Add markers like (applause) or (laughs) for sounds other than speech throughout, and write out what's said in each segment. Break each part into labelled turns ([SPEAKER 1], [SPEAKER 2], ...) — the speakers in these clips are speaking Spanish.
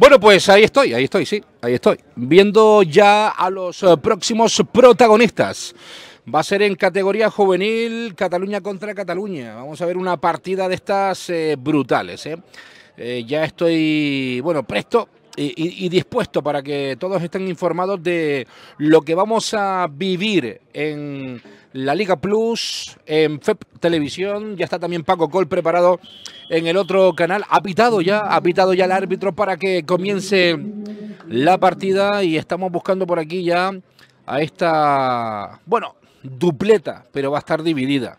[SPEAKER 1] Bueno, pues ahí estoy, ahí estoy, sí, ahí estoy. Viendo ya a los eh, próximos protagonistas. Va a ser en categoría juvenil Cataluña contra Cataluña. Vamos a ver una partida de estas eh, brutales. Eh. eh, ya estoy, bueno, presto y, dispuesto para que todos estén informados de lo que vamos a vivir en la Liga Plus, en FEP Televisión. Ya está también Paco Col preparado en el otro canal. Ha pitado ya, ha pitado ya el árbitro para que comience la partida y estamos buscando por aquí ya a esta, bueno, dupleta, pero va a estar dividida.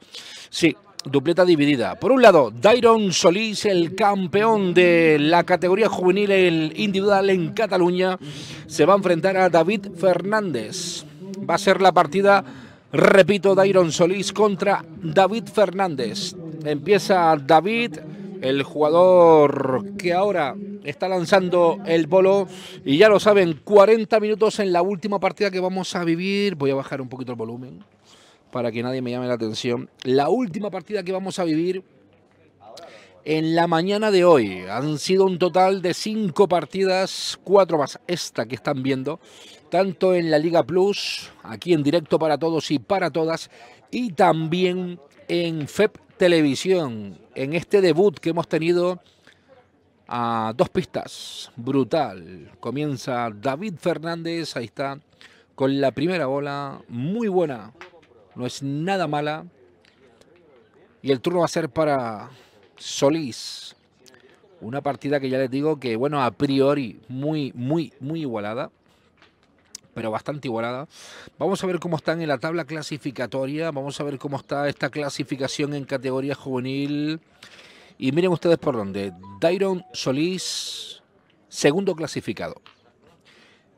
[SPEAKER 1] Sí, Dupleta dividida. Por un lado, Dairon Solís, el campeón de la categoría juvenil el individual en Cataluña, se va a enfrentar a David Fernández. Va a ser la partida, repito, Dairon Solís contra David Fernández. Empieza David, el jugador que ahora está lanzando el bolo y ya lo saben, 40 minutos en la última partida que vamos a vivir. Voy a bajar un poquito el volumen para que nadie me llame la atención. La última partida que vamos a vivir en la mañana de hoy. Han sido un total de cinco partidas, cuatro más esta que están viendo, tanto en la Liga Plus, aquí en directo para todos y para todas, y también en FEP Televisión, en este debut que hemos tenido a dos pistas. Brutal. Comienza David Fernández, ahí está, con la primera bola, muy buena no es nada mala. Y el turno va a ser para Solís. Una partida que ya les digo que, bueno, a priori muy, muy, muy igualada. Pero bastante igualada. Vamos a ver cómo están en la tabla clasificatoria. Vamos a ver cómo está esta clasificación en categoría juvenil. Y miren ustedes por dónde. Dairon Solís, segundo clasificado.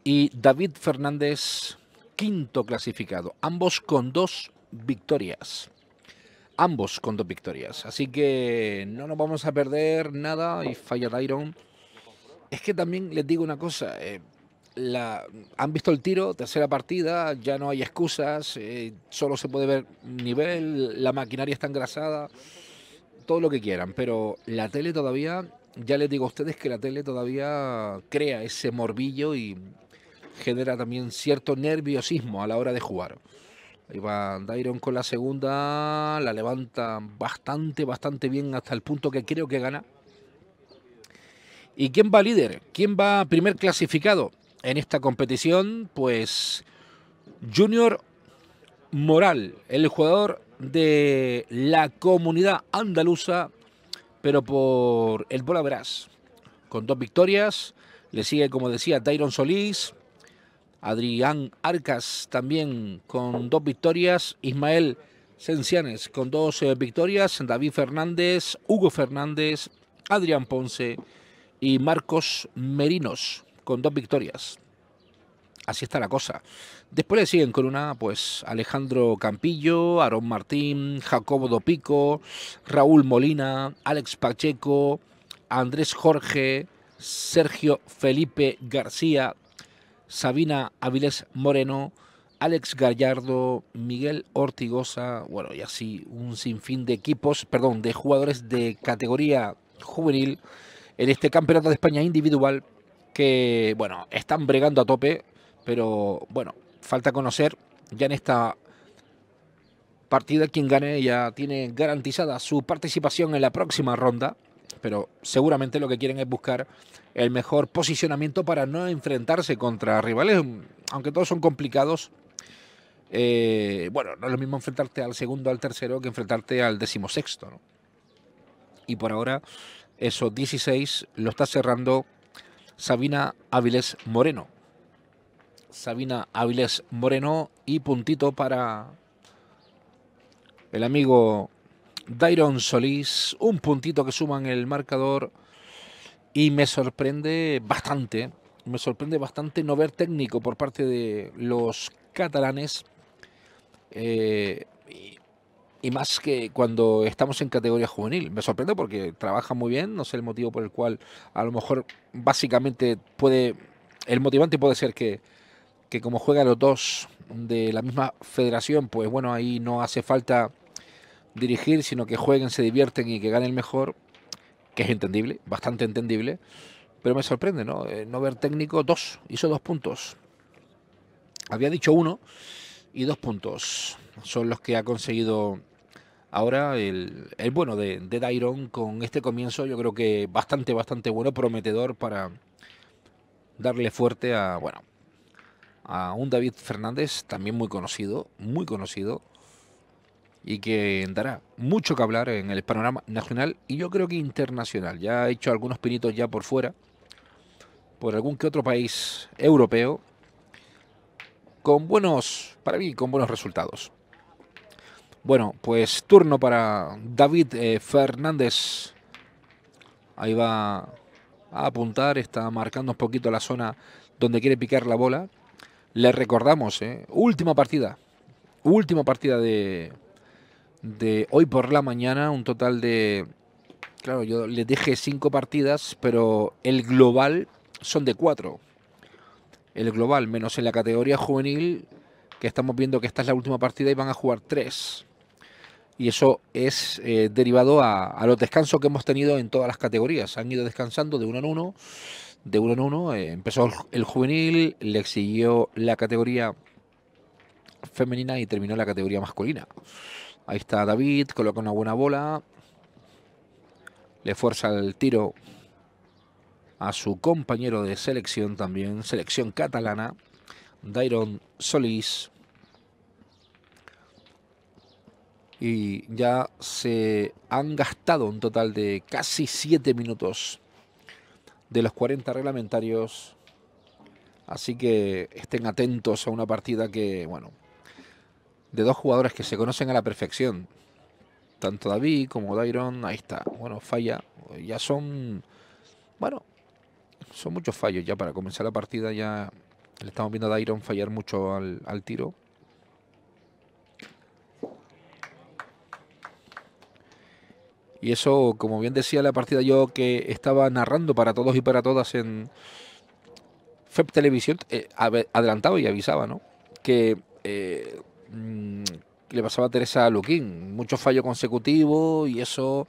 [SPEAKER 1] Y David Fernández, quinto clasificado, ambos con dos victorias. Ambos con dos victorias. Así que no nos vamos a perder nada y falla Tyron. Es que también les digo una cosa. Eh, han visto el tiro, tercera partida, ya no hay excusas, eh, solo se puede ver nivel, la maquinaria está engrasada, todo lo que quieran, pero la tele todavía, ya les digo a ustedes que la tele todavía crea ese morbillo y genera también cierto nerviosismo a la hora de jugar. Ahí va Dairon con la segunda, la levanta bastante, bastante bien hasta el punto que creo que gana. ¿Y quién va líder? ¿Quién va primer clasificado en esta competición? Pues Junior Moral, el jugador de la comunidad andaluza, pero por el Bola Verás. Con dos victorias, le sigue, como decía, Tyron Solís, Adrián Arcas también con dos victorias, Ismael Sencianes con dos eh, victorias, David Fernández, Hugo Fernández, Adrián Ponce y Marcos Merinos con dos victorias. Así está la cosa. Después le siguen con una, pues Alejandro Campillo, Aarón Martín, Jacobo Dopico, Raúl Molina, Alex Pacheco, Andrés Jorge, Sergio Felipe García, Sabina Avilés Moreno, Alex Gallardo, Miguel Ortigosa, bueno, y así un sinfín de equipos, perdón, de jugadores de categoría juvenil en este Campeonato de España individual que, bueno, están bregando a tope, pero bueno, falta conocer ya en esta partida quien gane ya tiene garantizada su participación en la próxima ronda pero seguramente lo que quieren es buscar el mejor posicionamiento para no enfrentarse contra rivales, mm, aunque todos son complicados. Eh, bueno, no es lo mismo enfrentarte al segundo, al tercero, que enfrentarte al decimosexto. Y por ahora, esos 16 lo está cerrando Sabina Áviles Moreno. Sabina Áviles Moreno y puntito para el amigo Dairon Solís, un puntito que suman el marcador y me sorprende bastante, me sorprende bastante no ver técnico por parte de los catalanes eh, y, más que cuando estamos en categoría juvenil. Me sorprende porque trabaja muy bien, no sé el motivo por el cual a lo mejor básicamente puede, el motivante puede ser que, que como juegan los dos de la misma federación, pues bueno, ahí no hace falta dirigir, sino que jueguen, se divierten y que gane el mejor, que es entendible, bastante entendible. Pero me sorprende, ¿no? Eh, no ver técnico, dos, hizo dos puntos. Había dicho uno y dos puntos son los que ha conseguido ahora el, bueno de, de Dairon con este comienzo. Yo creo que bastante, bastante bueno, prometedor para darle fuerte a, bueno, a un David Fernández, también muy conocido, muy conocido, y que dará mucho que hablar en el panorama nacional y yo creo que internacional. Ya ha hecho algunos pinitos ya por fuera, por algún que otro país europeo, con buenos, para mí, con buenos resultados. Bueno, pues turno para David eh, Fernández. Ahí va a apuntar, está marcando un poquito la zona donde quiere picar la bola. Le recordamos, eh, última partida, última partida de, de hoy por la mañana, un total de... Claro, yo le dejé cinco partidas, pero el global son de cuatro. El global, menos en la categoría juvenil, que estamos viendo que esta es la última partida y van a jugar tres. Y eso es eh, derivado a, los descansos que hemos tenido en todas las categorías. Han ido descansando de uno en uno, de uno en uno. Eh, empezó el, el juvenil, le siguió la categoría femenina y terminó la categoría masculina. Ahí está David, coloca una buena bola. Le fuerza el tiro a su compañero de selección también, selección catalana, Dairon Solís. Y ya se han gastado un total de casi 7 minutos de los 40 reglamentarios. Así que estén atentos a una partida que, bueno, de dos jugadores que se conocen a la perfección. Tanto David como Dairon, ahí está. Bueno, falla. Ya son... Bueno, son muchos fallos ya para comenzar la partida. Ya le estamos viendo a Dairon fallar mucho al, tiro. Y eso, como bien decía la partida yo que estaba narrando para todos y para todas en FEP Televisión, eh, adelantaba y avisaba, ¿no? Que eh, Mm, le pasaba a Teresa Luquín. Mucho fallo consecutivo y eso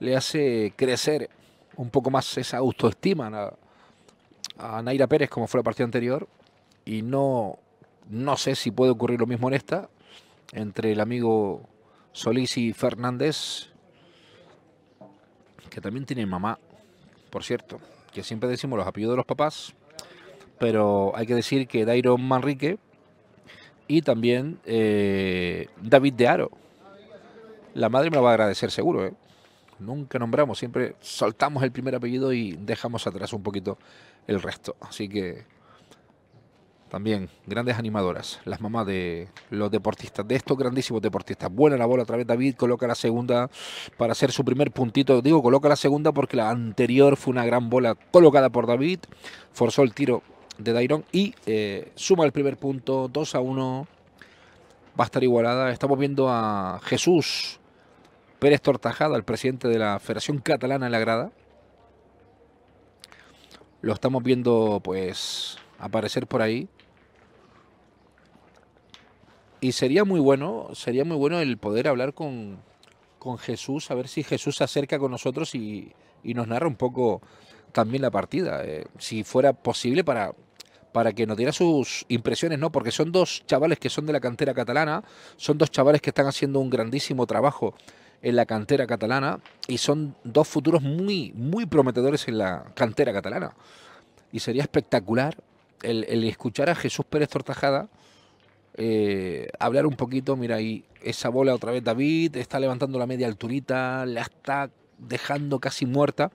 [SPEAKER 1] le hace crecer un poco más esa autoestima a, Naira Pérez, como fue la partida anterior. Y no, no sé si puede ocurrir lo mismo en esta, entre el amigo Solís y Fernández, que también tiene mamá, por cierto, que siempre decimos los apellidos de los papás, pero hay que decir que Dairon Manrique y también eh, David de Aro. La madre me lo va a agradecer seguro. ¿eh? Nunca nombramos, siempre soltamos el primer apellido y dejamos atrás un poquito el resto. Así que también grandes animadoras, las mamás de los deportistas, de estos grandísimos deportistas. Buena la bola otra vez, David coloca la segunda para hacer su primer puntito. Digo, coloca la segunda porque la anterior fue una gran bola colocada por David, forzó el tiro de Dairon y eh, suma el primer punto, 2 a 1. Va a estar igualada. Estamos viendo a Jesús Pérez Tortajada, el presidente de la Federación Catalana en la grada. Lo estamos viendo pues aparecer por ahí. Y sería muy bueno, sería muy bueno el poder hablar con, Jesús, a ver si Jesús se acerca con nosotros y, nos narra un poco también la partida. Eh, si fuera posible para para que nos diera sus impresiones, ¿no? Porque son dos chavales que son de la cantera catalana, son dos chavales que están haciendo un grandísimo trabajo en la cantera catalana y son dos futuros muy, muy prometedores en la cantera catalana. Y sería espectacular el, escuchar a Jesús Pérez Tortajada eh, hablar un poquito, mira ahí, esa bola otra vez David, está levantando la media alturita, la está dejando casi muerta.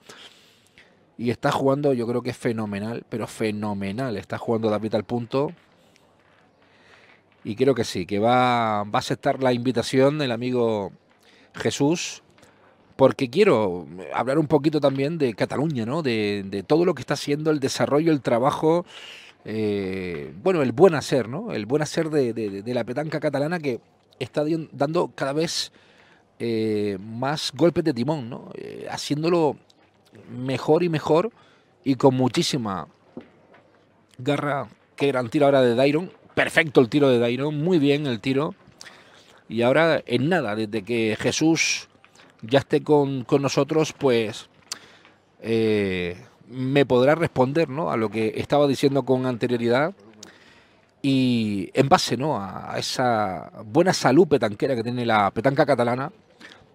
[SPEAKER 1] Y está jugando, yo creo que es fenomenal, pero fenomenal. Está jugando David al punto. Y creo que sí, que va, va a aceptar la invitación el amigo Jesús. Porque quiero hablar un poquito también de Cataluña, ¿no? De, todo lo que está haciendo, el desarrollo, el trabajo. Eh, bueno, el buen hacer, ¿no? El buen hacer de, de, la petanca catalana que está dando cada vez eh, más golpes de timón, ¿no? Eh, haciéndolo mejor y mejor y con muchísima garra. que gran tiro ahora de Dairon. Perfecto el tiro de Dairon, muy bien el tiro. Y ahora en nada, desde que Jesús ya esté con, nosotros, pues eh, me podrá responder a lo que estaba diciendo con anterioridad y en base a esa buena salud petanquera que tiene la petanca catalana,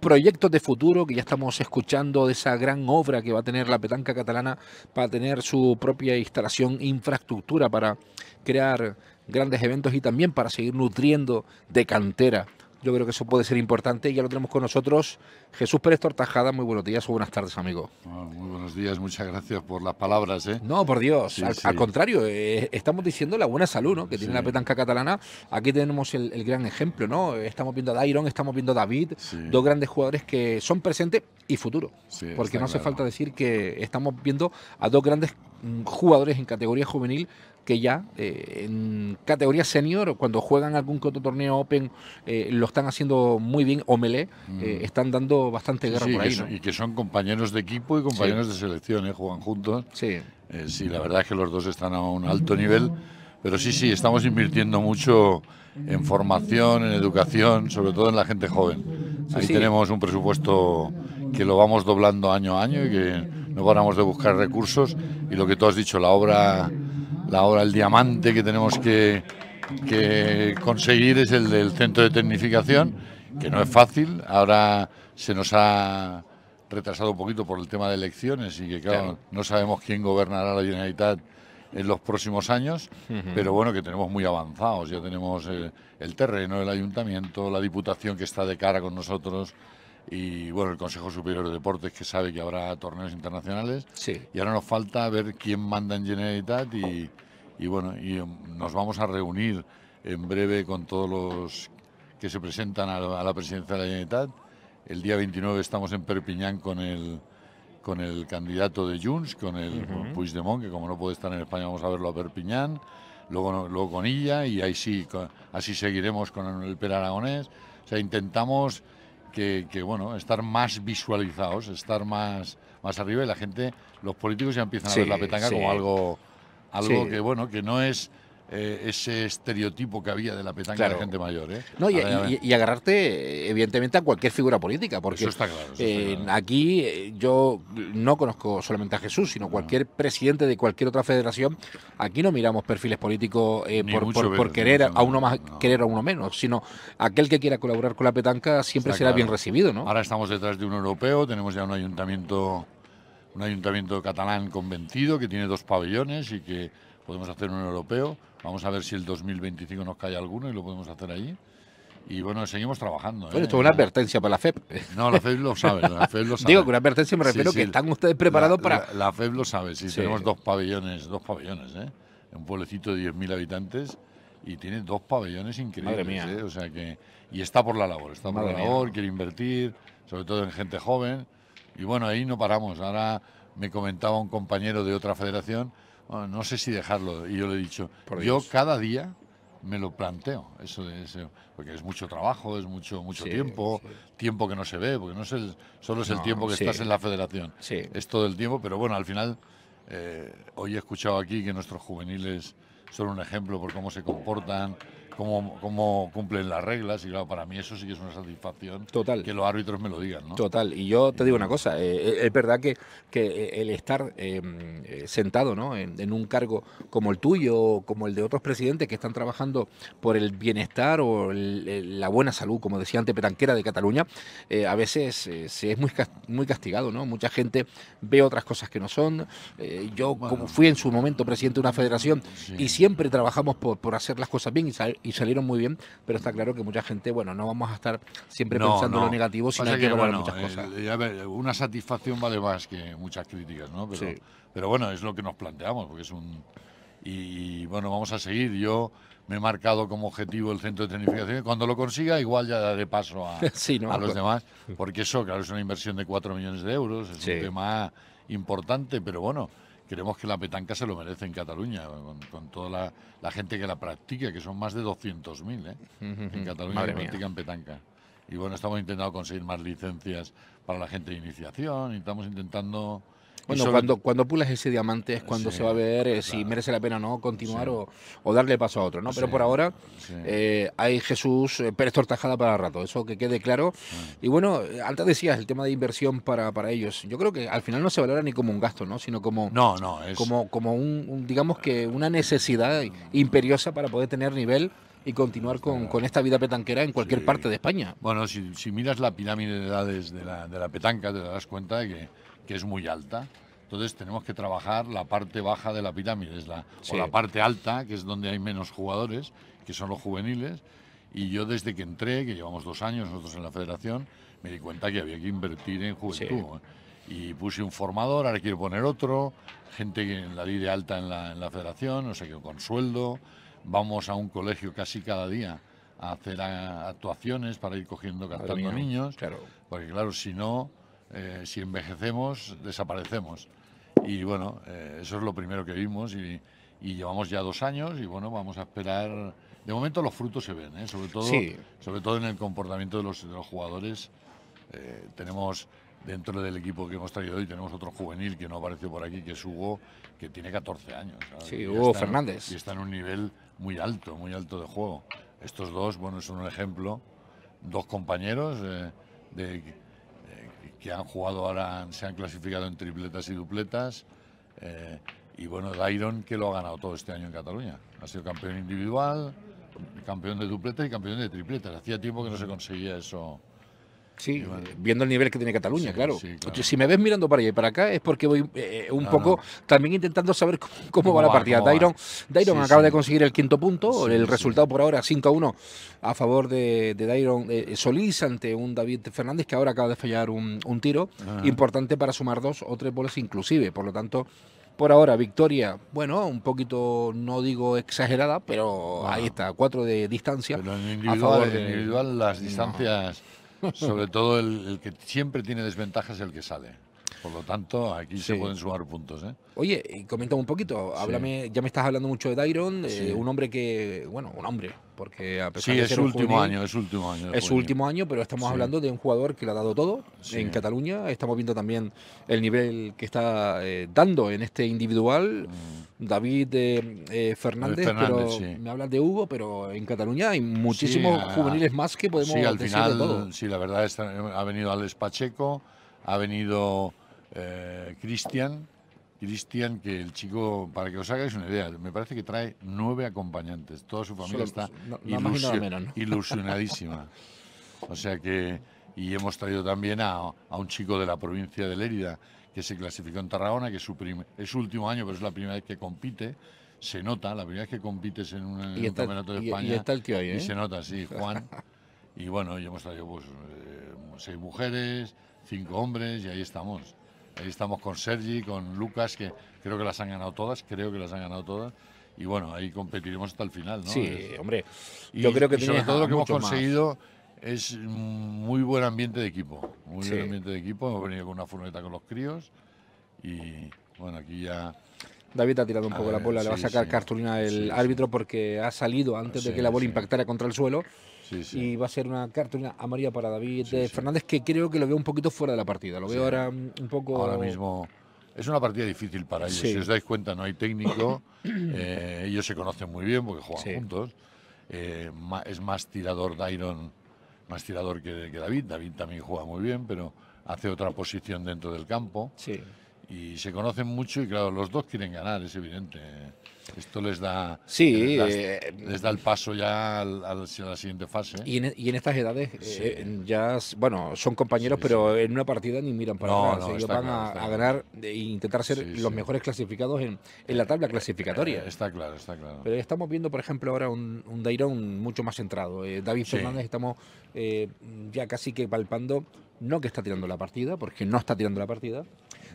[SPEAKER 1] proyectos de futuro que ya estamos escuchando de esa gran obra que va a tener la petanca catalana para tener su propia instalación, infraestructura para crear grandes eventos y también para seguir nutriendo de cantera yo creo que eso puede ser importante y ya lo tenemos con nosotros. Jesús Pérez Tortajada, muy buenos días o buenas tardes, amigo. Ah, muy buenos días, muchas gracias
[SPEAKER 2] por las palabras. ¿eh?
[SPEAKER 1] No, por Dios, al, contrario, eh, estamos diciendo la buena salud ¿no? que tiene la petanca catalana. Aquí tenemos el, gran ejemplo, ¿no? Estamos viendo a Dairon, estamos viendo a David, dos grandes jugadores que son presente y futuro. porque no hace falta decir que estamos viendo a dos grandes mm, jugadores en categoría juvenil que ya eh, en categoría senior, cuando juegan algún otro torneo Open, eh, lo están haciendo muy bien, o mele... Mm. Eh, están dando bastante guerra por ahí.
[SPEAKER 2] Y que son compañeros de equipo y compañeros de selección, juegan juntos. Sí. sí, la verdad es que los dos están a un alto nivel. Pero sí, sí, estamos invirtiendo mucho en formación, en educación, sobre todo en la gente joven. Ahí tenemos un presupuesto que lo vamos doblando año a año y que no paramos de buscar recursos. Y lo que tú has dicho, la obra Ahora el diamante que tenemos que, conseguir es el del centro de tecnificación, que no es fácil. Ahora se nos ha retrasado un poquito por el tema de elecciones y que claro, no sabemos quién gobernará la Generalitat en los próximos años, pero bueno, que tenemos muy avanzados, ya tenemos el, eh, el terreno, el ayuntamiento, la diputación que está de cara con nosotros, y bueno, el Consejo Superior de Deportes que sabe que habrá torneos internacionales. Sí. Y ahora nos falta ver quién manda en Generalitat y, bueno, y um, nos vamos a reunir en breve con todos los que se presentan a la, presidencia de la Generalitat. El día 29 estamos en Perpiñán con el, con el candidato de Junts, con el Puigdemont, que como no puede estar en España vamos a verlo a Perpiñán. Luego, luego con ella y ahí sí, así seguiremos con el Per Aragonés. O sea, intentamos que, bueno, estar más visualizados, estar más, más arriba y la gente, los políticos ya empiezan a ver la petanca como algo, algo que bueno, que no es eh, ese estereotipo que había de la petanca de la gente mayor. ¿eh? No, y,
[SPEAKER 1] agarrarte, evidentemente, a cualquier figura política, porque eh, aquí yo no conozco solamente a Jesús, sino cualquier presidente de cualquier otra federación. Aquí no miramos perfiles políticos por, querer a uno más, querer a uno menos, sino aquel que quiera colaborar con la petanca siempre será bien recibido.
[SPEAKER 2] ¿no? Ahora estamos detrás de un europeo, tenemos ya un ayuntamiento. Un ayuntamiento catalán convencido que tiene dos pabellones y que podemos hacer un europeo Vamos a ver si el 2025 nos cae alguno y lo podemos hacer ahí. Y bueno, seguimos trabajando. Bueno, ¿eh? esto es una advertencia para la FEP. No, la FEP lo sabe. (laughs) Digo que una advertencia me refiero a que están ustedes preparados para. La, FEP lo sabe, sí, Tenemos dos pabellones, dos pabellones, ¿eh? Un pueblecito de 10.000 habitantes y tiene dos pabellones increíbles. Madre mía. ¿eh? O sea que. Y está por la labor, está por la labor, quiere invertir, sobre todo en gente joven. Y bueno, ahí no paramos. Ahora me comentaba un compañero de otra federación Ah, no sé si dejarlo, y yo le he dicho, yo cada día me lo planteo, eso de ese, porque es mucho trabajo, es mucho mucho tiempo, tiempo que no se ve, porque no es el, solo es el tiempo que estás en la federación, es todo el tiempo, pero bueno, al final eh, hoy he escuchado aquí que nuestros juveniles son un ejemplo por cómo se comportan,
[SPEAKER 1] cómo, cumplen las reglas. Y para mí eso sí que es una satisfacción Total. que los árbitros me lo digan. ¿no? Total. Y yo te digo una cosa, eh, eh, es verdad que, eh, el estar sentado ¿no? en, un cargo como el tuyo, ...o como el de otros presidentes que están trabajando por el bienestar o la buena salud, como decía antes Petanquera de Cataluña, a veces se es muy, muy castigado. ¿no? Mucha gente ve otras cosas que no son. yo como fui en su momento presidente de una federación y siempre trabajamos por, hacer las cosas bien y, y salieron muy bien, pero está claro que mucha gente, bueno, no vamos a estar siempre pensando lo negativo, sino que muchas eh,
[SPEAKER 2] cosas. una satisfacción vale más que muchas críticas, ¿no? Pero, pero bueno, es lo que nos planteamos, porque es un... Y, bueno, vamos a seguir. Yo me he marcado como objetivo el centro de tecnificación. Cuando lo consiga, igual ya daré paso a, (laughs) los demás, porque eso, claro, es una inversión de 4 millones de euros, es un tema importante, pero bueno, creemos que la petanca se lo merece en Cataluña, con, toda la, gente que la practica, que son más de 200.000 ¿eh? en Cataluña que practican petanca. Y bueno, estamos intentando conseguir más licencias
[SPEAKER 1] para la gente de iniciación, y estamos intentando bueno, cuando, cuando pulas ese diamante es cuando se va a ver eh, si merece la pena no continuar o, darle paso a otro, ¿no? Pero por ahora eh, hay Jesús eh, Pérez Tortajada para rato, eso que quede claro. Y bueno, antes decías el tema de inversión para, ellos. Yo creo que al final no se valora ni como un gasto, ¿no? Sino como, no, no, como, como un, digamos que una necesidad imperiosa para poder tener nivel y continuar con, esta vida petanquera en cualquier parte de España.
[SPEAKER 2] Bueno, si, miras la pirámide de edades de la, de la petanca, te das cuenta de que que es muy alta. Entonces tenemos que trabajar la parte baja de la pirámide, la, o la parte alta, que es donde hay menos jugadores, que son los juveniles. Y yo desde que entré, que llevamos dos años nosotros en la federación, me di cuenta que había que invertir en juventud. ¿eh? Y puse un formador, ahora quiero poner otro, gente que en la de alta en la, federación, o sea que con sueldo, vamos a un colegio casi cada día a hacer actuaciones para ir cogiendo, cantando niños. Claro. Porque claro, si no, eh, si envejecemos, desaparecemos. Y bueno, eh, eso es lo primero que vimos y, llevamos ya dos años y bueno, vamos a esperar. De momento los frutos se ven, ¿eh? sobre, todo, sobre todo en el comportamiento de los, de los jugadores. Eh, tenemos dentro del equipo que hemos traído hoy tenemos otro juvenil que no apareció por aquí, que es Hugo, que tiene 14 años. Sí, Hugo Fernández. Y está en un nivel muy alto, muy alto de juego. Estos dos, bueno, son un ejemplo, dos compañeros eh, de, que han jugado ahora, se han clasificado en tripletas y dupletas. Eh, y bueno, Dairon que lo ha ganado todo este año en Cataluña. Ha sido campeón individual, campeón de dupletas
[SPEAKER 1] y campeón de tripletas. Hacía tiempo que no se conseguía eso Sí, eh, viendo el nivel que tiene Cataluña, claro. si me ves mirando para allá y para acá es porque voy eh, un poco también intentando saber cómo, va, la partida. Dairon, acaba de conseguir el quinto punto, el resultado por ahora 5 a 1 a favor de, de Dairon eh, Solís ante un David Fernández que ahora acaba de fallar un, tiro ah. importante para sumar dos o tres bolas inclusive. Por lo tanto, por ahora, victoria, bueno, un poquito, no digo exagerada, pero ahí está, cuatro de distancia. las
[SPEAKER 2] distancias... Sobre todo el, que siempre tiene desventajas es el que sale. Por lo tanto, aquí se pueden sumar puntos. ¿eh?
[SPEAKER 1] Oye, comenta un poquito. Háblame, ya me estás hablando mucho de Dairon eh, un hombre que, bueno, un hombre, porque a es su último año, es último año. Es su último año, pero estamos hablando de un jugador que le ha dado todo en Cataluña. Estamos viendo también el nivel que está eh, dando en este individual. Mm. Eh, David Fernández, pero me hablas de Hugo, pero en Cataluña hay muchísimos juveniles ah, más que podemos sí, al final,
[SPEAKER 2] Sí, la verdad es, ha venido Alex Pacheco ha venido eh, Cristian. Cristian, que el chico, para que os hagáis una idea, me parece que trae nueve acompañantes. Toda su familia está ilusionadísima. O sea que, y hemos traído también a, un chico de la provincia de Lérida, que se clasificó en Tarragona, que es su, es último año, pero es la primera vez que compite se nota, la primera vez que compites en un, campeonato de España. Y ¿eh? se nota, sí, Juan. (laughs) y bueno, hemos traído pues, eh, seis mujeres, cinco hombres y ahí estamos. Ahí estamos con Sergi, con Lucas, que creo que las han ganado todas, creo que las han ganado todas. Y bueno, ahí competiremos hasta el final, ¿no? Sí, hombre. Yo creo que y sobre todo lo que hemos conseguido es muy buen ambiente de equipo. Muy buen ambiente de equipo. Hemos venido con una furgoneta con los críos y bueno, aquí ya
[SPEAKER 1] David ha tirado un poco la bola, le va a sacar cartulina el árbitro porque ha salido antes de que la bola impactara contra el suelo y va a ser una cartulina amarilla para David Fernández, que creo que lo veo un poquito fuera de la partida. Lo veo ahora un poco. Ahora
[SPEAKER 2] mismo. Es una partida difícil para ellos. Si os dais cuenta, no hay técnico. (coughs) Eh, ellos se conocen muy bien porque juegan juntos. Eh, es más tirador Dairon, más tirador que, David. David también juega muy bien, pero hace otra posición dentro del campo. Sí. Y se conocen mucho y claro, los dos quieren ganar, es evidente. Esto les da, sí, eh, eh, les, da el paso ya al, a la siguiente fase. ¿eh?
[SPEAKER 1] E, y en, estas edades ya, bueno, son compañeros, pero en una partida ni miran para atrás. Ellos van a, ganar e intentar ser los mejores clasificados en, en, la tabla clasificatoria. Está claro, está claro. Pero estamos viendo, por ejemplo, ahora un, un Dairon mucho más centrado. David Fernández estamos ya casi que palpando, no que está tirando la partida, porque no está tirando la partida,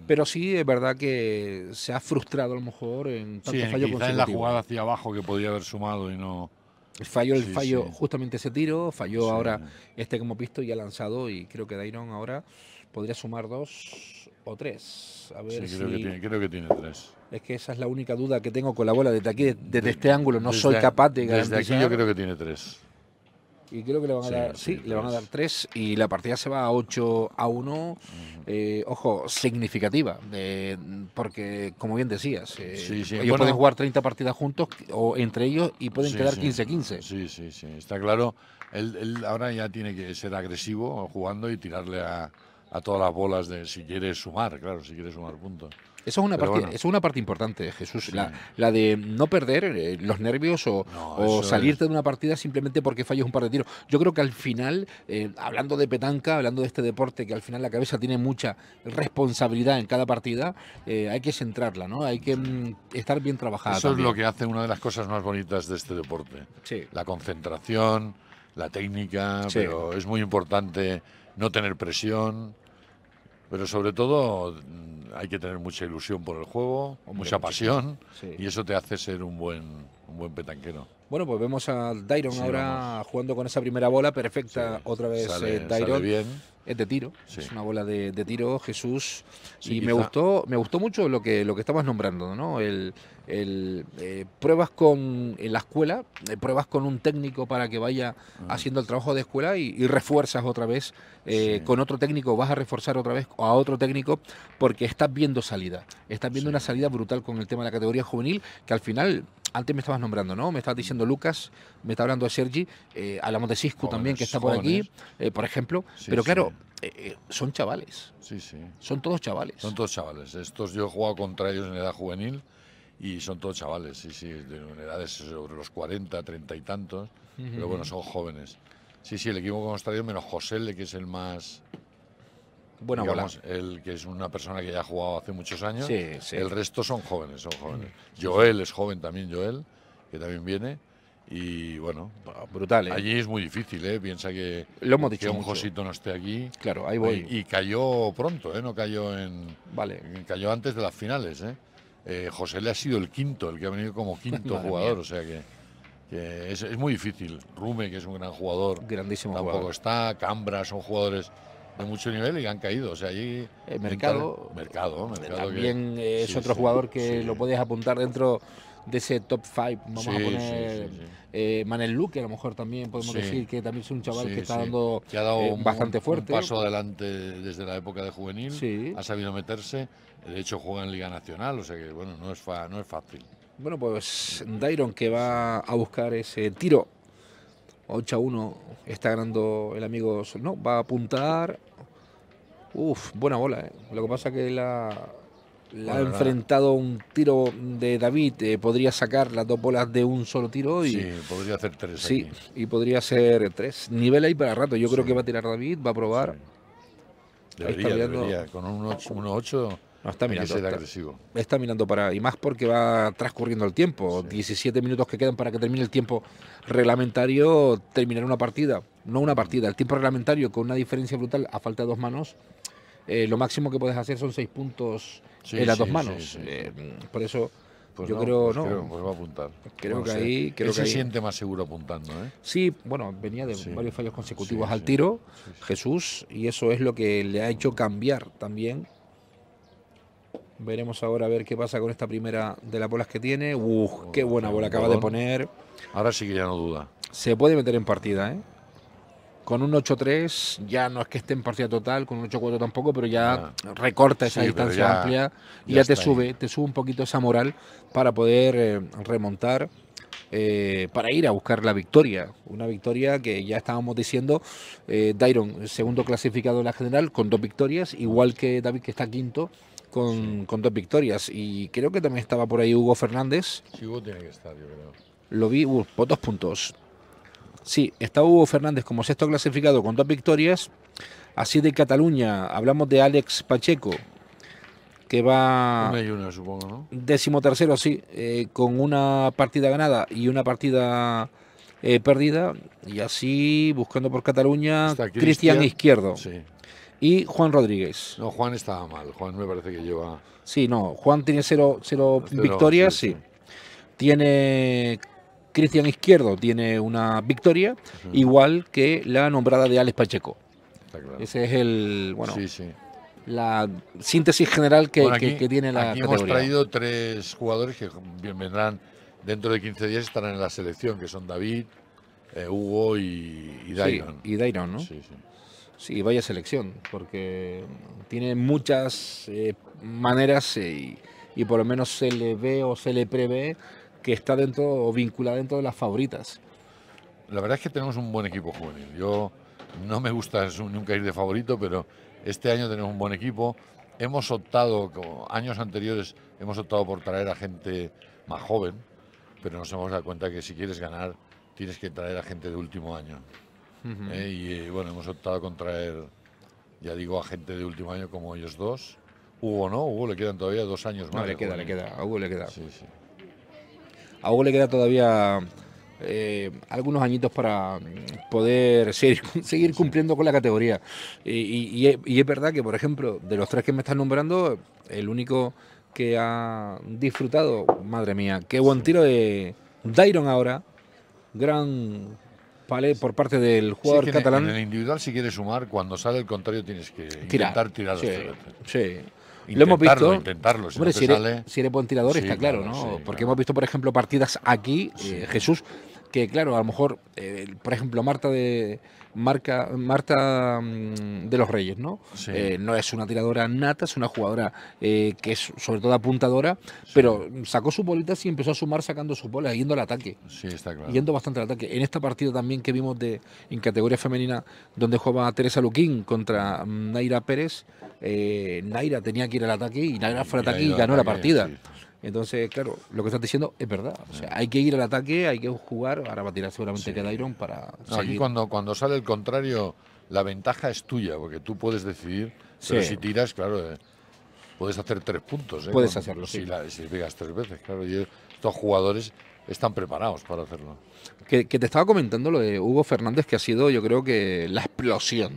[SPEAKER 1] pero sí es verdad que se ha frustrado a lo mejor en tanto fallo en la jugada
[SPEAKER 2] hacia abajo que podía haber sumado y no. Falló el fallo
[SPEAKER 1] justamente ese tiro, falló ahora este como visto y ha lanzado y creo que Dairon ahora podría sumar dos o tres. sí,
[SPEAKER 2] creo, que tiene, tres.
[SPEAKER 1] Es que esa es la única duda que tengo con la bola. Desde aquí, desde, este ángulo, no soy capaz de Desde aquí yo creo
[SPEAKER 2] que tiene tres.
[SPEAKER 1] Y creo que le van a dar, sí, le van a dar tres y la partida se va a 8 a 1, eh, ojo, significativa, porque como bien decías, eh, ellos pueden jugar 30 partidas juntos o entre ellos y pueden quedar 15-15. Sí, sí, sí, está
[SPEAKER 2] claro. Él, ahora ya tiene que ser agresivo jugando y tirarle a, a todas las bolas de si quiere sumar, claro, si quiere sumar puntos.
[SPEAKER 1] Eso es una, parte, es una parte importante, Jesús. La, la, de no perder eh, los nervios o, salirte de una partida simplemente porque fallas un par de tiros. Yo creo que al final, eh, hablando de petanca, hablando de este deporte, que al final la cabeza tiene mucha responsabilidad en cada partida, eh, hay que centrarla, ¿no? Hay que mm, estar bien trabajada. Eso es lo que
[SPEAKER 2] hace una de las cosas más bonitas de este deporte. La concentración, la técnica, pero es muy importante no tener presión, pero sobre todo mm, hay que tener mucha ilusión por el juego, mucha pasión, y eso te hace ser un buen, un buen petanquero.
[SPEAKER 1] Bueno, pues vemos a Dairon ahora jugando con esa primera bola perfecta otra vez eh, Dairon. bien. Es de tiro, es una bola de, tiro, Jesús. y me gustó, me gustó mucho lo que lo que estabas nombrando, ¿no? El, eh, pruebas con en la escuela, eh, pruebas con un técnico para que vaya ah. haciendo el trabajo de escuela y, refuerzas otra vez con otro técnico, vas a reforzar otra vez a otro técnico porque estás viendo salida, estás viendo una salida brutal con el tema de la categoría juvenil que al final antes me estabas nombrando, ¿no? Me estabas diciendo Lucas, me está hablando de Sergi, eh, hablamos de Cisco también, que está por aquí, eh, por ejemplo. Pero claro, eh, son chavales.
[SPEAKER 2] Sí, sí. Son todos chavales. Son todos chavales. Estos yo he jugado contra ellos en edad juvenil y son todos chavales, sí, sí, de edades sobre los 40, 30 y tantos. Pero bueno, son jóvenes. Sí, sí, el equipo que hemos traído, menos José, que es el más el Él, que es una persona que ya ha jugado hace muchos años. El resto son jóvenes, son jóvenes. Mm, Joel es joven también, Joel, que también viene. Y bueno, brutal. Eh. Allí es muy difícil, ¿eh? piensa que, Lo hemos un Josito no esté aquí. Claro, ahí voy. Y, cayó pronto, ¿eh? no cayó en. Vale. Cayó antes de las finales. ¿eh? eh José le ha sido el quinto, el que ha venido como (laughs) quinto jugador, o sea que, es, muy difícil. Rume, que es un gran jugador, Grandísimo tampoco está. Cambra son jugadores de mucho nivel y han caído. O sea,
[SPEAKER 1] allí eh, mercado, mercado, mercado, También es otro jugador que lo puedes apuntar dentro de ese top 5. Vamos a poner eh, Manel Luque, a lo mejor también podemos decir que también es un chaval que está dando que ha dado eh, bastante fuerte. paso
[SPEAKER 2] adelante desde la época de juvenil, ha sabido meterse. De hecho, juega en Liga Nacional, o sea que bueno, no es, no es fácil.
[SPEAKER 1] Bueno, pues Dairon que va a buscar ese tiro 8 a 1 está ganando el amigo Sol, ¿no? Va a apuntar Uf, buena bola. Eh. Lo que pasa es que la, ha enfrentado un tiro de David. Eh, podría sacar las dos bolas de un solo tiro. Y, sí, podría hacer tres. Sí, y podría ser tres. Nivel ahí para rato. Yo creo que va a tirar David, va a probar. Con un 8. 8 no, está mirando. Está, mirando para. Y más porque va transcurriendo el tiempo. 17 minutos que quedan para que termine el tiempo reglamentario, terminar una partida no una partida. El tiempo reglamentario, con una diferencia brutal a falta de dos manos, eh, lo máximo que puedes hacer son seis puntos en las dos manos. Eh, por eso pues yo creo, no. Creo, pues pues
[SPEAKER 2] va a apuntar. Creo que ahí. Creo que se siente más seguro apuntando, ¿eh?
[SPEAKER 1] Sí, bueno, venía de varios fallos consecutivos al tiro, Jesús, y eso es lo que le ha hecho cambiar también. Veremos ahora a ver qué pasa con esta primera de las bolas que tiene. Uf, qué buena bola acaba de poner. Ahora sí que ya no duda. Se puede meter en partida, ¿eh? Con un 8-3 ya no es que esté en partida total, con un 8-4 tampoco, pero ya recorta esa distancia amplia y ya, te sube, te sube un poquito esa moral para poder eh, remontar, eh, para ir a buscar la victoria. Una victoria que ya estábamos diciendo, eh, Dairon, segundo clasificado en la general, con dos victorias, igual que David que está quinto. Con, dos victorias y creo que también estaba por ahí Hugo Fernández.
[SPEAKER 2] Sí, Hugo tiene que estar, yo creo.
[SPEAKER 1] Lo vi por dos puntos. Sí, está Hugo Fernández como sexto clasificado con dos victorias. Así de Cataluña, hablamos de Alex Pacheco, que va
[SPEAKER 2] una supongo, ¿no?
[SPEAKER 1] décimo sí, eh, con una partida ganada y una partida eh, perdida. Y así, buscando por Cataluña, Cristian Izquierdo. Y Juan Rodríguez. No, Juan estaba mal. Juan me parece que lleva. Sí, no. Juan tiene cero, cero, victorias, sí. Tiene Cristian Izquierdo tiene una victoria, igual que la nombrada de Alex Pacheco. Esa Ese es el, bueno, la síntesis general que, tiene la aquí hemos traído
[SPEAKER 2] tres jugadores que vendrán dentro de 15 días, estarán en la selección, que son David, eh, Hugo
[SPEAKER 1] y, y Dairon. y Dairon, ¿no? Sí, sí. Sí, vaya selección, porque tiene muchas eh, maneras eh, y, y por lo menos se le ve o se le prevé que está dentro o vinculada dentro de las favoritas.
[SPEAKER 2] La verdad es que tenemos un buen equipo juvenil. Yo no me gusta nunca ir de favorito, pero este año tenemos un buen equipo. Hemos optado, como años anteriores, hemos optado por traer a gente más joven, pero nos hemos dado cuenta que si quieres ganar tienes que traer a gente de último año. Eh, y eh, bueno, hemos optado con traer, ya digo, a gente de último año
[SPEAKER 1] como ellos dos. Hugo no, Hugo le quedan todavía dos años más. le queda, le queda, a Hugo le queda. Sí, sí a Hugo le queda todavía eh, algunos añitos para mm, poder seguir, (laughs) cumpliendo con la categoría. Y, es, verdad que, por ejemplo, de los tres que me están nombrando, el único que ha disfrutado, madre mía, qué buen tiro de Dairon ahora, gran palé por parte del jugador catalán. En el
[SPEAKER 2] individual, si quieres sumar, cuando sale el contrario tienes que intentar tirar
[SPEAKER 1] sí. Lo hemos visto. si, eres, buen tirador, está claro, ¿no? Porque hemos visto, por ejemplo, partidas aquí, eh, Jesús, que claro, a lo mejor, eh, por ejemplo, Marta de Marca, Marta mm, de los Reyes, ¿no? Eh, no es una tiradora nata, es una jugadora eh, que es sobre todo apuntadora, pero sacó sus bolitas y empezó a sumar sacando sus bolas, yendo al ataque.
[SPEAKER 2] Sí, está claro.
[SPEAKER 1] Yendo bastante al ataque. En esta partida también que vimos de en categoría femenina, donde jugaba Teresa Luquín contra mm, Naira Pérez, Naira tenía que ir al ataque y Naira fue al ataque y, ganó la partida. Entonces, claro, lo que estás diciendo es verdad. O sea, hay que ir al ataque, hay que jugar. Ahora va a tirar seguramente que Iron para. aquí cuando,
[SPEAKER 2] cuando sale el contrario, la ventaja es tuya, porque tú puedes decidir. si tiras, claro, eh, puedes hacer tres puntos. ¿eh? puedes hacerlo. Si, sí. si pegas tres veces, claro. Y
[SPEAKER 1] estos jugadores están preparados para hacerlo. Que, te estaba comentando lo de Hugo Fernández, que ha sido yo creo que la explosión.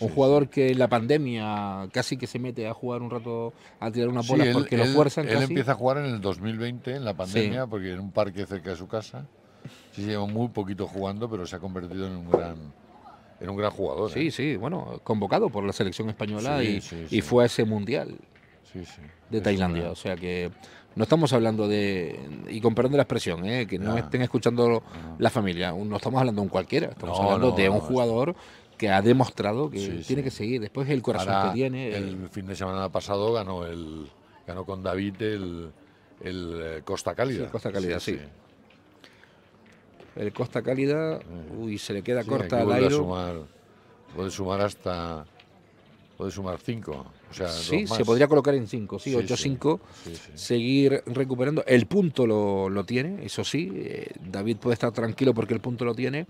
[SPEAKER 1] un jugador que en la pandemia casi que se mete a jugar un rato, a tirar una bola porque lo fuerzan. Él empieza a jugar en el 2020, en la
[SPEAKER 2] pandemia, porque en un parque cerca de su casa. Sí, se lleva muy poquito jugando, pero se ha convertido en
[SPEAKER 1] un gran, en un gran jugador. Sí, ¿eh? sí, bueno, convocado por la selección española y, y fue a ese mundial de Tailandia. O sea que no estamos hablando de, y con la expresión, eh, que no, estén escuchando ah. la familia, no estamos hablando de un cualquiera, estamos hablando de un jugador que ha demostrado que tiene que seguir. Después el corazón que tiene.
[SPEAKER 2] El, fin de semana pasado ganó, el, ganó con David el, eh, Costa
[SPEAKER 1] Cálida. Sí, Costa Cálida, sí. El Costa Cálida, eh. uy, se le queda corta al aire.
[SPEAKER 2] sumar, puede sumar hasta. Puede sumar cinco
[SPEAKER 1] sí, se podría colocar en 5, sí, 8-5, seguir recuperando. El punto lo, tiene, eso sí, eh, David puede estar tranquilo porque el punto lo tiene.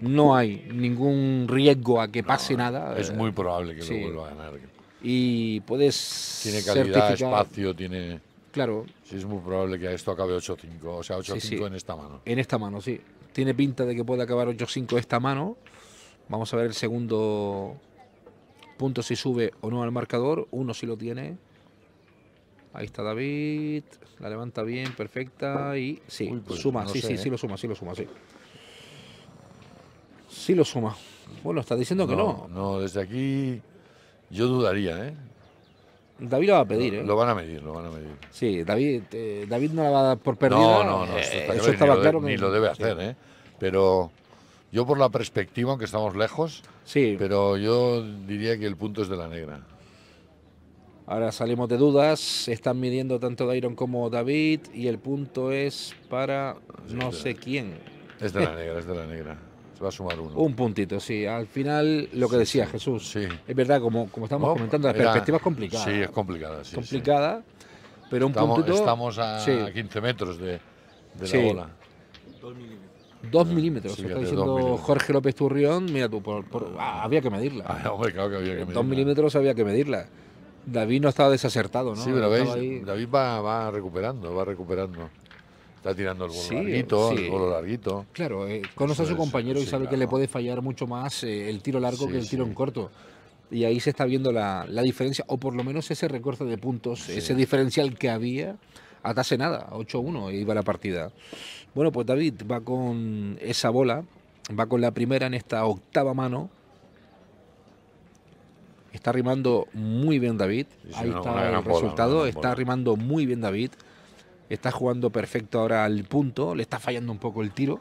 [SPEAKER 1] No hay ningún riesgo a que pase nada. Es muy eh, probable que lo vuelva a ganar. Y puedes. Tiene calidad, espacio,
[SPEAKER 2] tiene. Claro. Sí, es muy probable que esto acabe
[SPEAKER 1] 8-5, o sea, 8-5 en esta mano. En esta mano, sí. Tiene pinta de que puede acabar 8-5 esta mano. Vamos a ver el segundo punto si sube o no al marcador. Uno si lo tiene. Ahí está David. La levanta bien, perfecta. Y sí, pues, suma, sí, sí, ¿eh? sí lo suma, sí lo suma, sí. Sí lo suma. Bueno, está diciendo que no.
[SPEAKER 2] No, desde aquí yo dudaría, ¿eh?
[SPEAKER 1] David lo va a pedir, ¿eh? Lo van a medir, lo van a medir. Sí, David, eh, David no la va a dar por perdida. No, no, no. Eh, eso, estaba ni claro. Ni lo debe hacer,
[SPEAKER 2] ¿eh? Pero
[SPEAKER 1] yo por la perspectiva, aunque estamos lejos, pero yo diría que el punto es de la negra. Ahora salimos de dudas, están midiendo tanto Dairon como David y el punto es para no sé quién. Es de la (laughs) negra, es de la negra. Se va a sumar uno. Un puntito, sí. Al final, lo que decía decía sí, Jesús, es verdad, como, como estamos oh, comentando, la perspectiva es complicada. Sí, es complicada. Sí, complicada, pero un estamos, puntito. Estamos a
[SPEAKER 2] 15 metros
[SPEAKER 1] de, de la bola. Dos milímetros. Dos milímetros. está diciendo Jorge López Turrión, mira tú, ah, había que medirla. Ah, dos milímetros había que medirla. David no estaba desacertado, ¿no? Sí, pero David va, recuperando, va recuperando.
[SPEAKER 2] Está tirando el bolo el
[SPEAKER 1] Claro, eh, conoce a su compañero y sabe que le puede fallar mucho más eh, el tiro largo que el tiro en corto y ahí se está viendo la, la, diferencia, o por lo menos ese recorte de puntos, ese diferencial que había, atase nada, 8-1 iba la partida. Bueno, pues David va con esa bola, va con la primera en esta octava mano. Está rimando muy bien David. Ahí está el resultado. está rimando muy bien David. Está jugando perfecto ahora al punto. Le está fallando un poco el tiro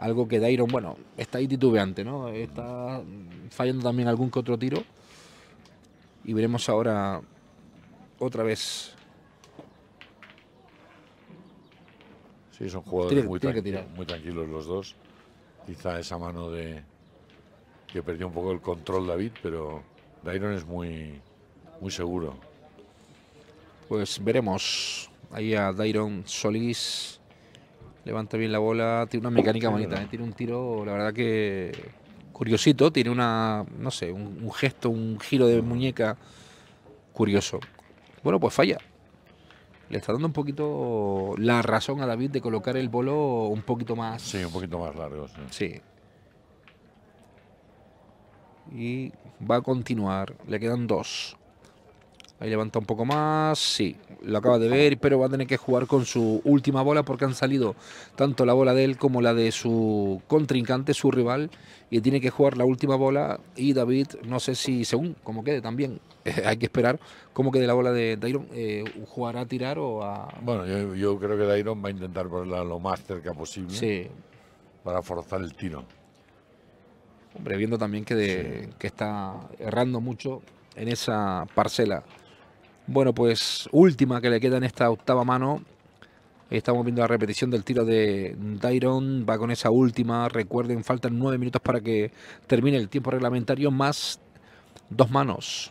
[SPEAKER 1] algo que Dairon, bueno, está ahí titubeante, ¿no? Está fallando también algún que otro tiro. Y veremos ahora otra vez Sí, son
[SPEAKER 2] jugadores muy, tranquilos, los dos. Quizá esa mano de que perdió un poco el control David, pero Dairon es muy,
[SPEAKER 1] muy seguro. Pues veremos. Ahí a Dairon Solís levanta bien la bola, tiene una mecánica bonita, eh, tiene un tiro, la verdad que curiosito, tiene una, no sé, un gesto, un giro de mm. muñeca curioso. Bueno, pues falla le está dando un poquito la razón a David de colocar el bolo un poquito más. Sí, un poquito más largo. Sí. sí. Y va a continuar. Le quedan dos. Ahí levanta un poco más, sí, lo acaba de ver, pero va a tener que jugar con su última bola porque han salido tanto la bola de él como la de su contrincante, su rival, y tiene que jugar la última bola y David, no sé si según cómo quede también, (laughs) hay que esperar cómo quede la bola de Dairon, eh, jugará a tirar o a...
[SPEAKER 2] Bueno, yo, creo
[SPEAKER 1] que Dairon va a intentar ponerla lo más cerca posible para forzar el tiro. Hombre, viendo también que está errando mucho en esa parcela bueno, pues última que le queda en esta octava mano. Estamos viendo la repetición del tiro de Dairon. Va con esa última. Recuerden, faltan nueve minutos para que termine el tiempo reglamentario. Más dos manos.